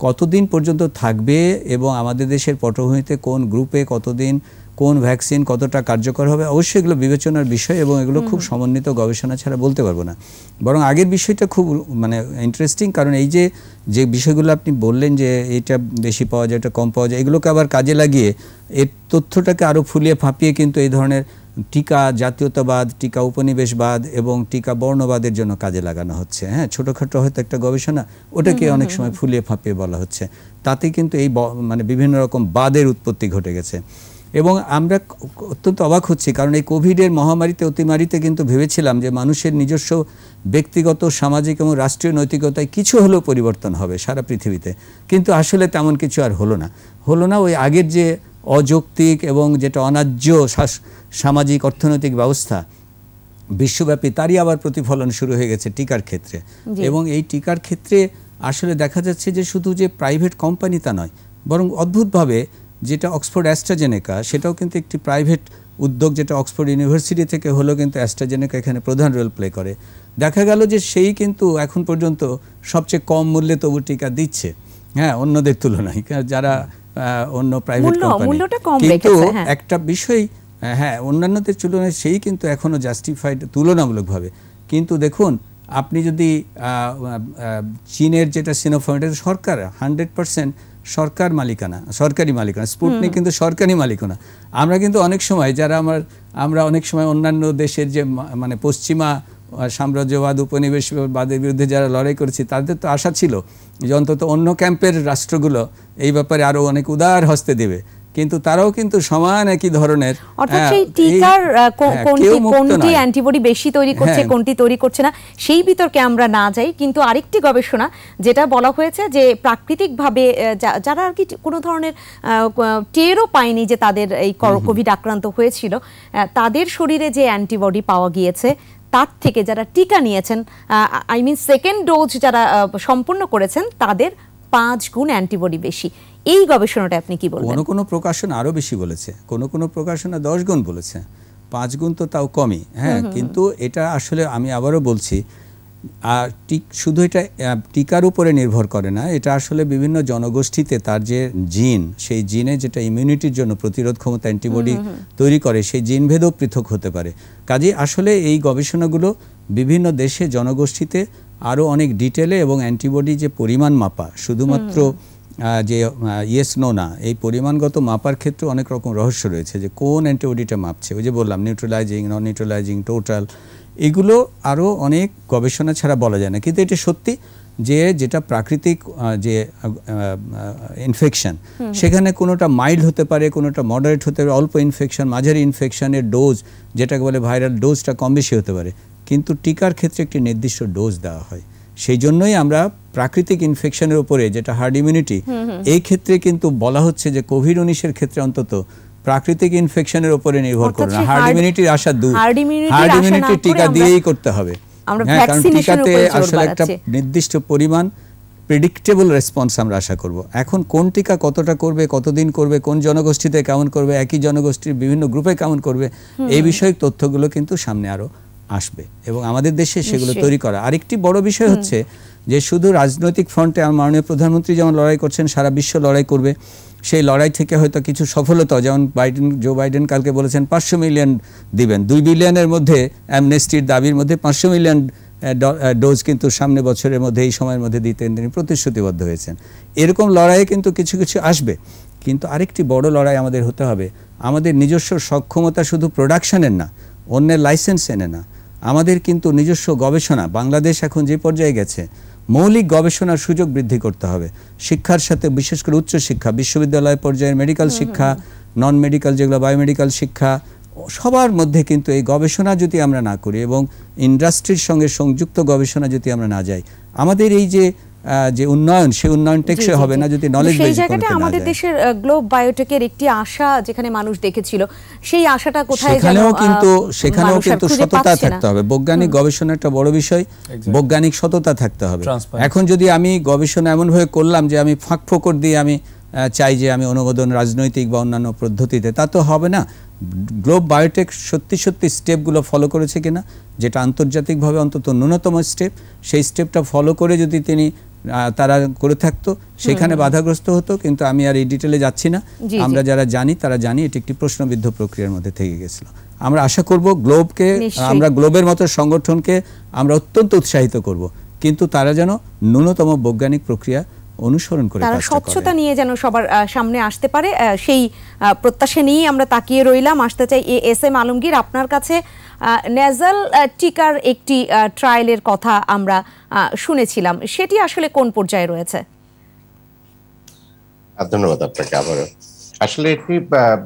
কতদিন পর্যন্ত থাকবে এবং আমাদের দেশের পটভূমিতে কোন গ্রুপে কতদিন কোন ভ্যাকসিন কতটা কার্যকর হবে অবশ্যই এগুলো বিবেচনার বিষয় এবং এগুলো খুব সমন্বিত গবেষণা ছাড়া বলতে পারবো না বরং আগের বিষয়টা খুব মানে ইন্টারেস্টিং কারণ এই যে যে বিষয়গুলো আপনি বললেন যে এটা বেশি পাওয়া যায় এটা কম পাওয়া যায় এগুলোকে আবার কাজে লাগিয়ে এর তথ্যটাকে আরও ফুলিয়ে ফাঁপিয়ে কিন্তু এই ধরনের টিকা জাতীয়তাবাদ টিকা উপনিবেশবাদ এবং টিকা বর্ণবাদের জন্য কাজে লাগানো হচ্ছে হ্যাঁ ছোটোখাটো হয়তো একটা গবেষণা ওটাকে অনেক সময় ফুলিয়ে ফাঁপিয়ে বলা হচ্ছে তাতে কিন্তু এই মানে বিভিন্ন রকম বাদের উৎপত্তি ঘটে গেছে এবং আমরা অত্যন্ত অবাক হচ্ছি কারণ এই কোভিডের মহামারীতে অতিমারিতে কিন্তু ভেবেছিলাম যে মানুষের নিজস্ব ব্যক্তিগত সামাজিক এবং রাষ্ট্রীয় নৈতিকতায় কিছু হলেও পরিবর্তন হবে সারা পৃথিবীতে কিন্তু আসলে তেমন কিছু আর হলো না হলো না ওই আগের যে অযৌক্তিক এবং যেটা অনার্য সামাজিক অর্থনৈতিক ব্যবস্থা বিশ্বব্যাপী তারই আবার প্রতিফলন শুরু হয়ে গেছে টিকার ক্ষেত্রে এবং এই টিকার ক্ষেত্রে আসলে দেখা যাচ্ছে যে শুধু যে প্রাইভেট কোম্পানি তা নয় বরং অদ্ভুতভাবে যেটা অক্সফোর্ড অ্যাস্ট্রাজেনেকা সেটাও কিন্তু একটি প্রাইভেট উদ্যোগ যেটা অক্সফোর্ড ইউনিভার্সিটি থেকে হলো কিন্তু অ্যাস্ট্রাজেনেকা এখানে প্রধান রোল প্লে করে দেখা গেল যে সেই কিন্তু এখন পর্যন্ত সবচেয়ে কম মূল্যে তবু টিকা দিচ্ছে হ্যাঁ অন্যদের তুলনায় যারা অন্য প্রাইভেট কিন্তু হ্যাঁ। একটা বিষয় হ্যাঁ অন্যান্যদের তুলনায় সেই কিন্তু এখনও জাস্টিফাইড তুলনামূলকভাবে কিন্তু দেখুন আপনি যদি চীনের যেটা সিনোফার্ম সরকার হান্ড্রেড পারসেন্ট সরকার মালিকানা সরকারি মালিকানা স্পুটনিক কিন্তু সরকারি মালিকানা আমরা কিন্তু অনেক সময় যারা আমার আমরা অনেক সময় অন্যান্য দেশের যে মানে পশ্চিমা সাম্রাজ্যবাদ উপনিবেশবাদের বিরুদ্ধে যারা লড়াই করেছি তাদের তো আশা ছিল যে অন্তত অন্য ক্যাম্পের রাষ্ট্রগুলো এই ব্যাপারে আরও অনেক উদার হস্তে দেবে কিন্তু তারাও কিন্তু সমান একই ধরনের অর্থাৎ হ্যাঁ, সেই টিকার হ্যাঁ, কোনটি অ্যান্টিবডি বেশি তৈরি হ্যাঁ। করছে কোনটি তৈরি করছে না সেই বিতর্কে আমরা না যাই কিন্তু আরেকটি গবেষণা যেটা বলা হয়েছে যে প্রাকৃতিকভাবে যারা আর কি কোনো ধরনের টেরও পায়নি যে তাদের এই কোভিড আক্রান্ত হয়েছিল তাদের শরীরে যে অ্যান্টিবডি পাওয়া গিয়েছে তার থেকে যারা টিকা নিয়েছেন আই মিন সেকেন্ড ডোজ যারা সম্পূর্ণ করেছেন তাদের পাঁচ গুণ অ্যান্টিবডি বেশি এই গবেষণাটা আপনি কি বলবেন কোনো কোনো প্রকাশন আরও বেশি বলেছে কোনো কোনো প্রকাশনা দশ গুণ বলেছে পাঁচ গুণ তো তাও কমই হ্যাঁ কিন্তু এটা আসলে আমি আবারও বলছি আর টিক শুধু এটা টিকার উপরে নির্ভর করে না এটা আসলে বিভিন্ন জনগোষ্ঠীতে তার যে জিন সেই জিনে যেটা ইমিউনিটির জন্য প্রতিরোধ ক্ষমতা অ্যান্টিবডি তৈরি করে সেই জিন ভেদও পৃথক হতে পারে কাজে আসলে এই গবেষণাগুলো বিভিন্ন দেশে জনগোষ্ঠীতে আরও অনেক ডিটেলে এবং অ্যান্টিবডি যে পরিমাণ মাপা শুধুমাত্র যে ইয়েস নো না এই পরিমাণগত মাপার ক্ষেত্রে অনেক রকম রহস্য রয়েছে যে কোন অ্যান্টিবডিটা মাপছে ওই যে বললাম নিউট্রালাইজিং নন নিউট্রালাইজিং টোটাল এগুলো আরও অনেক গবেষণা ছাড়া বলা যায় না কিন্তু এটা সত্যি যে যেটা প্রাকৃতিক যে ইনফেকশন সেখানে কোনোটা মাইল্ড হতে পারে কোনোটা মডারেট হতে পারে অল্প ইনফেকশন মাঝারি ইনফেকশানের ডোজ যেটাকে বলে ভাইরাল ডোজটা কম বেশি হতে পারে কিন্তু টিকার ক্ষেত্রে একটি নির্দিষ্ট ডোজ দেওয়া হয় সেই জন্যই আমরা প্রাকৃতিক ইনফেকশনের উপরে যেটা হার্ড ইমিউনিটি এই ক্ষেত্রে কিন্তু বলা হচ্ছে যে কোভিড উনিশের ক্ষেত্রে অন্তত প্রাকৃতিক ইনফেকশনের উপরে নির্ভর করে না হার্ড ইমিউনিটির আশা দূর হার্ড ইমিউনিটি টিকা দিয়েই করতে হবে হ্যাঁ, কারণ টিকাতে আসলে একটা নির্দিষ্ট পরিমাণ প্রেডিক্টেবল রেসপন্স আমরা আশা করব এখন কোন টিকা কতটা করবে কতদিন করবে কোন জনগোষ্ঠীতে কেমন করবে একই জনগোষ্ঠীর বিভিন্ন গ্রুপে কেমন করবে এই বিষয়ক তথ্যগুলো কিন্তু সামনে আরও আসবে এবং আমাদের দেশে সেগুলো তৈরি করা আরেকটি বড় বিষয় হচ্ছে যে শুধু রাজনৈতিক ফ্রন্টে আমার মাননীয় প্রধানমন্ত্রী যেমন লড়াই করছেন সারা বিশ্ব লড়াই করবে সেই লড়াই থেকে হয়তো কিছু সফলতা যেমন বাইডেন জো বাইডেন কালকে বলেছেন পাঁচশো মিলিয়ন দিবেন দুই বিলিয়নের মধ্যে অ্যামনেস্টির দাবির মধ্যে পাঁচশো মিলিয়ন ডোজ কিন্তু সামনে বছরের মধ্যে এই সময়ের মধ্যে দিতে তিনি প্রতিশ্রুতিবদ্ধ হয়েছেন এরকম লড়াইয়ে কিন্তু কিছু কিছু আসবে কিন্তু আরেকটি বড় লড়াই আমাদের হতে হবে আমাদের নিজস্ব সক্ষমতা শুধু প্রোডাকশানের না অন্যের লাইসেন্স এনে না আমাদের কিন্তু নিজস্ব গবেষণা বাংলাদেশ এখন যে পর্যায়ে গেছে মৌলিক গবেষণার সুযোগ বৃদ্ধি করতে হবে শিক্ষার সাথে বিশেষ করে উচ্চ শিক্ষা বিশ্ববিদ্যালয় পর্যায়ের মেডিকেল শিক্ষা নন মেডিকেল যেগুলো বায়োমেডিক্যাল শিক্ষা সবার মধ্যে কিন্তু এই গবেষণা যদি আমরা না করি এবং ইন্ডাস্ট্রির সঙ্গে সংযুক্ত গবেষণা যদি আমরা না যাই আমাদের এই যে যে উন্নয়ন সেই উন্নয়ন টেকসই হবে না যদি নলেজ সেই জায়গাটা আমাদের দেশের গ্লোব বায়োটেকের একটি আশা যেখানে মানুষ দেখেছিল সেই আশাটা কোথায় সেখানেও কিন্তু সেখানেও কিন্তু সততা থাকতে হবে বৈজ্ঞানিক গবেষণা একটা বড় বিষয় বৈজ্ঞানিক সততা থাকতে হবে এখন যদি আমি গবেষণা এমনভাবে করলাম যে আমি ফাঁক ফোকর দিয়ে আমি চাই যে আমি অনুমোদন রাজনৈতিক বা অন্যান্য পদ্ধতিতে তা তো হবে না গ্লোব বায়োটেক সত্যি সত্যি স্টেপগুলো ফলো করেছে কিনা যেটা আন্তর্জাতিকভাবে অন্তত ন্যূনতম স্টেপ সেই স্টেপটা ফলো করে যদি তিনি তারা করে থাকতো সেখানে বাধাগ্রস্ত হতো কিন্তু আমি আর এই ডিটেলে যাচ্ছি না আমরা যারা জানি তারা জানি এটি একটি প্রশ্নবিদ্ধ প্রক্রিয়ার মধ্যে থেকে গেছিল আমরা আশা করব গ্লোবকে আমরা গ্লোবের মতো সংগঠনকে আমরা অত্যন্ত উৎসাহিত করব কিন্তু তারা যেন ন্যূনতম বৈজ্ঞানিক প্রক্রিয়া অনুসরণ করে তারা স্বচ্ছতা নিয়ে যেন সবার সামনে আসতে পারে সেই প্রত্যাশা নিয়েই আমরা তাকিয়ে রইলাম আসতে চাই এ এস এম আলমগীর আপনার কাছে নেজাল টিকার একটি ট্রায়ালের কথা আমরা শুনেছিলাম সেটি আসলে কোন পর্যায়ে রয়েছে ধন্যবাদ আপনাকে আবারও আসলে এটি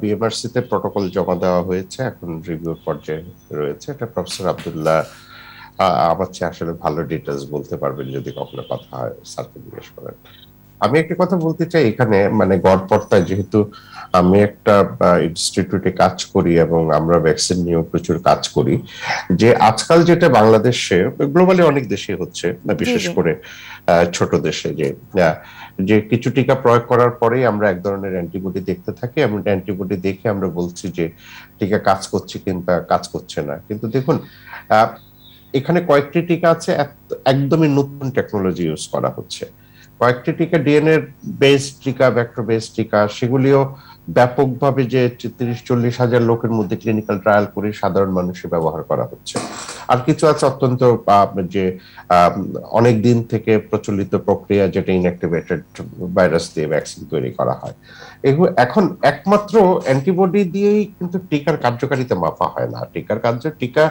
বিএমআরসিতে প্রটোকল জমা দেওয়া হয়েছে এখন রিভিউ পর্যায়ে রয়েছে এটা প্রফেসর আবদুল্লাহ আমার চেয়ে আসলে ভালো ডিটেলস বলতে পারবেন যদি কখনো কথা হয় স্যারকে জিজ্ঞেস করেন আমি একটা কথা বলতে চাই এখানে মানে গড়পড়তায় যেহেতু আমি একটা ইনস্টিটিউটে কাজ করি এবং আমরা ভ্যাকসিন নিয়েও প্রচুর কাজ করি যে আজকাল যেটা বাংলাদেশে গ্লোবালি অনেক দেশে হচ্ছে বিশেষ করে ছোট দেশে যে যে কিছু টিকা প্রয়োগ করার পরেই আমরা এক ধরনের অ্যান্টিবডি দেখতে থাকি এবং অ্যান্টিবডি দেখে আমরা বলছি যে টিকা কাজ করছে কিংবা কাজ করছে না কিন্তু দেখুন এখানে কয়েকটি টিকা আছে একদমই নতুন টেকনোলজি ইউজ করা হচ্ছে কয়েকটি টিকা ডিএনএ বেস টিকা ভ্যাক্টর বেস টিকা সেগুলিও ব্যাপকভাবে যে তিরিশ চল্লিশ হাজার লোকের মধ্যে ক্লিনিক্যাল ট্রায়াল করে সাধারণ মানুষে ব্যবহার করা হচ্ছে আর কিছু আছে অত্যন্ত যে অনেক দিন থেকে প্রচলিত প্রক্রিয়া যেটা ইনঅ্যাক্টিভেটেড ভাইরাস দিয়ে ভ্যাকসিন তৈরি করা হয় এগুলো এখন একমাত্র অ্যান্টিবডি দিয়েই কিন্তু টিকার কার্যকারিতা মাপা হয় না টিকার কার্য টিকা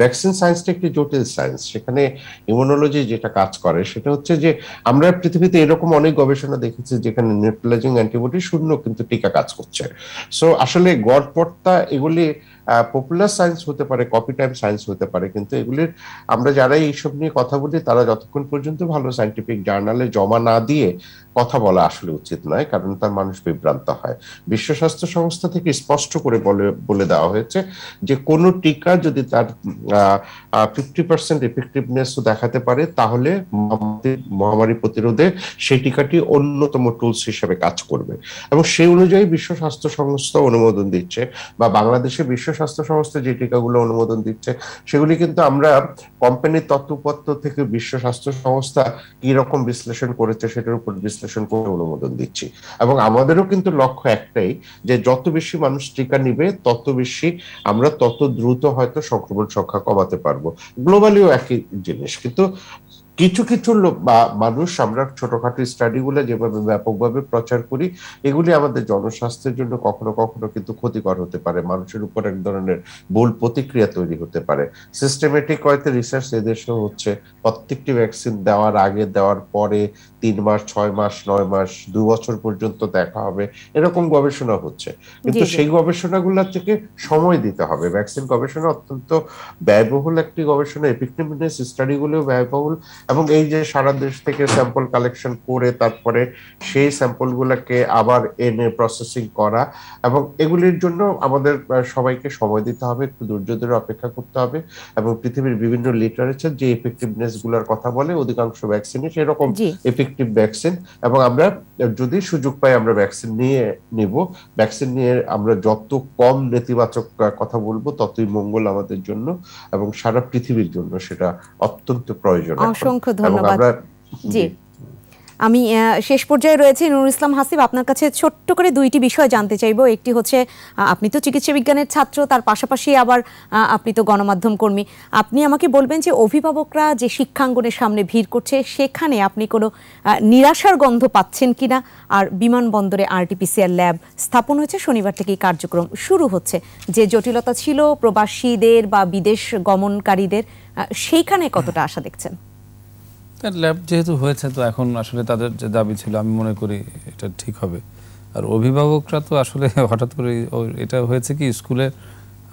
ভ্যাকসিন সায়েন্সটা একটি জটিল সায়েন্স সেখানে ইমিউনোলজি যেটা কাজ করে সেটা হচ্ছে যে আমরা পৃথিবীতে এরকম অনেক গবেষণা দেখেছি যেখানে নিউট্রালাইজিং অ্যান্টিবডি শূন্য কিন্তু টিকা কাজ করছে সো আসলে গড়পড়তা এগুলি পপুলার সায়েন্স হতে পারে কপি টাইম সায়েন্স হতে পারে কিন্তু এগুলির আমরা যারা এইসব নিয়ে কথা বলি তারা যতক্ষণ পর্যন্ত ভালো সায়েন্টিফিক জার্নালে জমা না দিয়ে কথা বলা আসলে উচিত নয় কারণ তার মানুষ বিভ্রান্ত হয় বিশ্ব স্বাস্থ্য সংস্থা থেকে স্পষ্ট করে বলে বলে দেওয়া হয়েছে যে কোন টিকা যদি তার ফিফটি পার্সেন্ট এফেক্টিভনেস দেখাতে পারে তাহলে মহামারী প্রতিরোধে সেই টিকাটি অন্যতম টুলস হিসেবে কাজ করবে এবং সেই অনুযায়ী বিশ্ব স্বাস্থ্য সংস্থা অনুমোদন দিচ্ছে বা বাংলাদেশে বিশ্ব স্বাস্থ্য সংস্থা যে টিকাগুলো অনুমোদন দিচ্ছে সেগুলি কিন্তু আমরা কোম্পানির তত্ত্বপত্র থেকে বিশ্ব স্বাস্থ্য সংস্থা কি রকম বিশ্লেষণ করেছে সেটার উপর বিশ্লেষণ বিশ্লেষণ করে অনুমোদন দিচ্ছি এবং আমাদেরও কিন্তু লক্ষ্য একটাই যে যত বেশি মানুষ টিকা নিবে তত বেশি আমরা তত দ্রুত হয়তো সংক্রমণ সংখ্যা কমাতে পারবো গ্লোবালিও একই জিনিস কিন্তু কিছু কিছু বা মানুষ আমরা ছোটখাটো স্টাডি গুলো যেভাবে ব্যাপকভাবে প্রচার করি এগুলি আমাদের জনস্বাস্থ্যের জন্য কখনো কখনো কিন্তু ক্ষতিকর হতে পারে মানুষের উপর এক ধরনের ভুল প্রতিক্রিয়া তৈরি হতে পারে সিস্টেমেটিক হয়তো রিসার্চ এদেশে হচ্ছে প্রত্যেকটি ভ্যাকসিন দেওয়ার আগে দেওয়ার পরে তিন মাস ছয় মাস নয় মাস দু বছর পর্যন্ত দেখা হবে এরকম গবেষণা হচ্ছে কিন্তু সেই গবেষণাগুলোর থেকে সময় দিতে হবে ভ্যাকসিন গবেষণা অত্যন্ত ব্যয়বহুল একটি গবেষণা এপিকনেমিনেস স্টাডিগুলো ব্যয়বহুল এবং এই যে সারা দেশ থেকে স্যাম্পল কালেকশন করে তারপরে সেই স্যাম্পলগুলোকে আবার এনে প্রসেসিং করা এবং এগুলির জন্য আমাদের সবাইকে সময় দিতে হবে একটু দুর্যোগের অপেক্ষা করতে হবে এবং পৃথিবীর বিভিন্ন লিটারেচার যে এফেক্টিভনেস গুলার কথা বলে অধিকাংশ ভ্যাকসিনে সেরকম এফেক্ট ইফেক্টিভ ভ্যাকসিন এবং আমরা যদি সুযোগ পাই আমরা ভ্যাকসিন নিয়ে নিব ভ্যাকসিন নিয়ে আমরা যত কম নেতিবাচক কথা বলবো ততই মঙ্গল আমাদের জন্য এবং সারা পৃথিবীর জন্য সেটা অত্যন্ত প্রয়োজন অসংখ্য ধন্যবাদ জি আমি শেষ পর্যায়ে রয়েছে নুরুল ইসলাম হাসিব আপনার কাছে ছোট্ট করে দুইটি বিষয় জানতে চাইব একটি হচ্ছে আপনি তো চিকিৎসা বিজ্ঞানের ছাত্র তার পাশাপাশি আবার আপনি তো গণমাধ্যম কর্মী আপনি আমাকে বলবেন যে অভিভাবকরা যে শিক্ষাঙ্গনের সামনে ভিড় করছে সেখানে আপনি কোনো নিরাশার গন্ধ পাচ্ছেন কিনা আর বিমানবন্দরে আরটিপিসিআর ল্যাব স্থাপন হয়েছে শনিবার থেকেই কার্যক্রম শুরু হচ্ছে যে জটিলতা ছিল প্রবাসীদের বা বিদেশ গমনকারীদের সেইখানে কতটা আশা দেখছেন ল্যাব যেহেতু হয়েছে তো এখন আসলে তাদের যে দাবি ছিল আমি মনে করি এটা ঠিক হবে আর অভিভাবকরা তো আসলে হঠাৎ করে এটা হয়েছে কি স্কুলে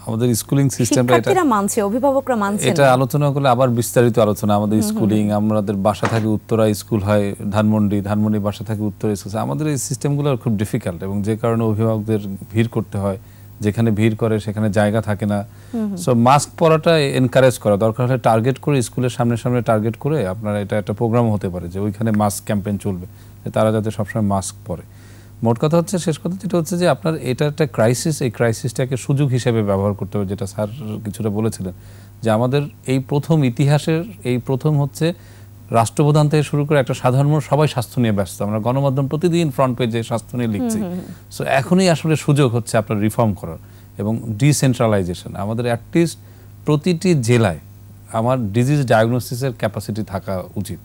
আমাদের স্কুলিং সিস্টেমটা এটা মানছে অভিভাবকরা মানছে এটা আলোচনা করলে আবার বিস্তারিত আলোচনা আমাদের স্কুলিং আমাদের বাসা থাকে উত্তরা স্কুল হয় ধানমন্ডি ধানমন্ডি বাসা থাকে উত্তরা স্কুল আমাদের এই সিস্টেমগুলো খুব ডিফিকাল্ট এবং যে কারণে অভিভাবকদের ভিড় করতে হয় যেখানে ভিড় করে সেখানে জায়গা থাকে না সো মাস্ক পরাটা এনকারেজ করা দরকার হলে টার্গেট করে স্কুলের সামনে সামনে টার্গেট করে আপনার এটা একটা প্রোগ্রাম হতে পারে যে ওইখানে মাস্ক ক্যাম্পেইন চলবে তারা যাতে সবসময় মাস্ক পরে মোট কথা হচ্ছে শেষ কথা যেটা হচ্ছে যে আপনার এটা একটা ক্রাইসিস এই ক্রাইসিসটাকে সুযোগ হিসেবে ব্যবহার করতে হবে যেটা স্যার কিছুটা বলেছিলেন যে আমাদের এই প্রথম ইতিহাসের এই প্রথম হচ্ছে রাষ্ট্রপ্রধান থেকে শুরু করে একটা সাধারণ সবাই স্বাস্থ্য নিয়ে ব্যস্ত আমরা গণমাধ্যম প্রতিদিন ফ্রন্ট পেজে স্বাস্থ্য নিয়ে লিখছি সো এখনই আসলে সুযোগ হচ্ছে আপনার রিফর্ম করার এবং ডিসেন্ট্রালাইজেশন আমাদের অ্যাটলিস্ট প্রতিটি জেলায় আমার ডিজিজ ডায়াগনোসিসের ক্যাপাসিটি থাকা উচিত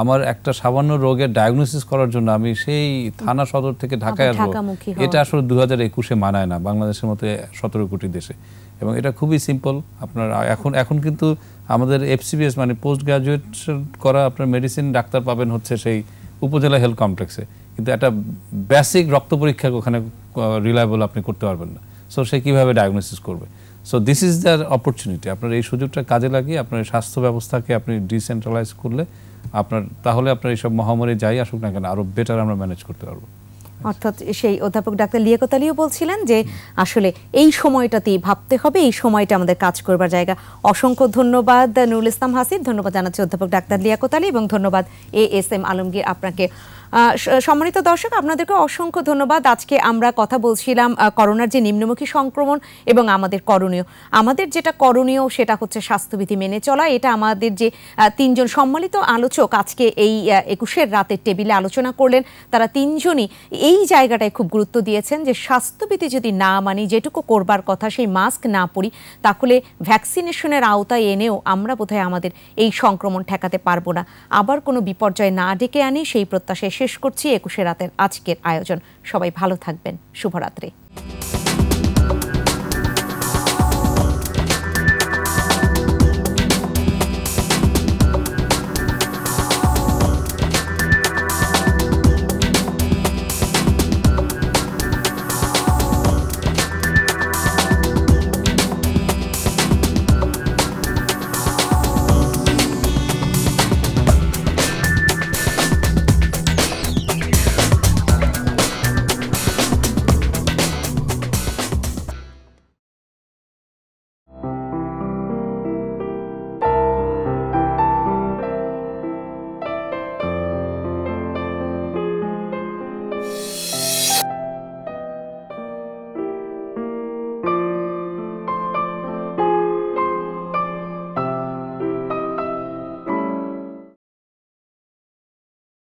আমার একটা সামান্য রোগের ডায়াগনোসিস করার জন্য আমি সেই থানা সদর থেকে ঢাকায় আসবো এটা আসলে দু হাজার একুশে মানায় না বাংলাদেশের মতো সতেরো কোটি দেশে এবং এটা খুবই সিম্পল আপনার এখন এখন কিন্তু আমাদের এফসিবিএস মানে পোস্ট গ্রাজুয়েশন করা আপনার মেডিসিন ডাক্তার পাবেন হচ্ছে সেই উপজেলা হেলথ কমপ্লেক্সে কিন্তু একটা বেসিক রক্ত পরীক্ষা ওখানে রিলায়েবল আপনি করতে পারবেন না সো সে কীভাবে ডায়াগনোসিস করবে so this is the opportunity আপনার এই সুযোগটা কাজে লাগিয়ে আপনার স্বাস্থ্য ব্যবস্থাকে আপনি ডিসেন্ট্রালাইজ করলে আপনার তাহলে আপনার এইসব মহামারী যাই আসুক না কেন আরও বেটার আমরা ম্যানেজ করতে পারবো অর্থাৎ সেই অধ্যাপক ডাক্তার লিয়াকত আলীও বলছিলেন যে আসলে এই সময়টাতেই ভাবতে হবে এই সময়টা আমাদের কাজ করবার জায়গা অসংখ্য ধন্যবাদ নুরুল ইসলাম হাসির ধন্যবাদ জানাচ্ছি অধ্যাপক ডাক্তার লিয়াকত আলী এবং ধন্যবাদ এ এস এম আলমগীর আপনাকে সম্মানিত দর্শক আপনাদেরকে অসংখ্য ধন্যবাদ আজকে আমরা কথা বলছিলাম করোনার যে নিম্নমুখী সংক্রমণ এবং আমাদের করণীয় আমাদের যেটা করণীয় সেটা হচ্ছে স্বাস্থ্যবিধি মেনে চলা এটা আমাদের যে তিনজন সম্মানিত আলোচক আজকে এই একুশের রাতের টেবিলে আলোচনা করলেন তারা তিনজনই এই জায়গাটায় খুব গুরুত্ব দিয়েছেন যে স্বাস্থ্যবিধি যদি না মানি যেটুকু করবার কথা সেই মাস্ক না পরি তাহলে ভ্যাকসিনেশনের আওতায় এনেও আমরা বোধহয় আমাদের এই সংক্রমণ ঠেকাতে পারবো না আবার কোনো বিপর্যয় না ডেকে আনি সেই প্রত্যাশায় শেষ করছি একুশে রাতের আজকের আয়োজন সবাই ভালো থাকবেন শুভরাত্রি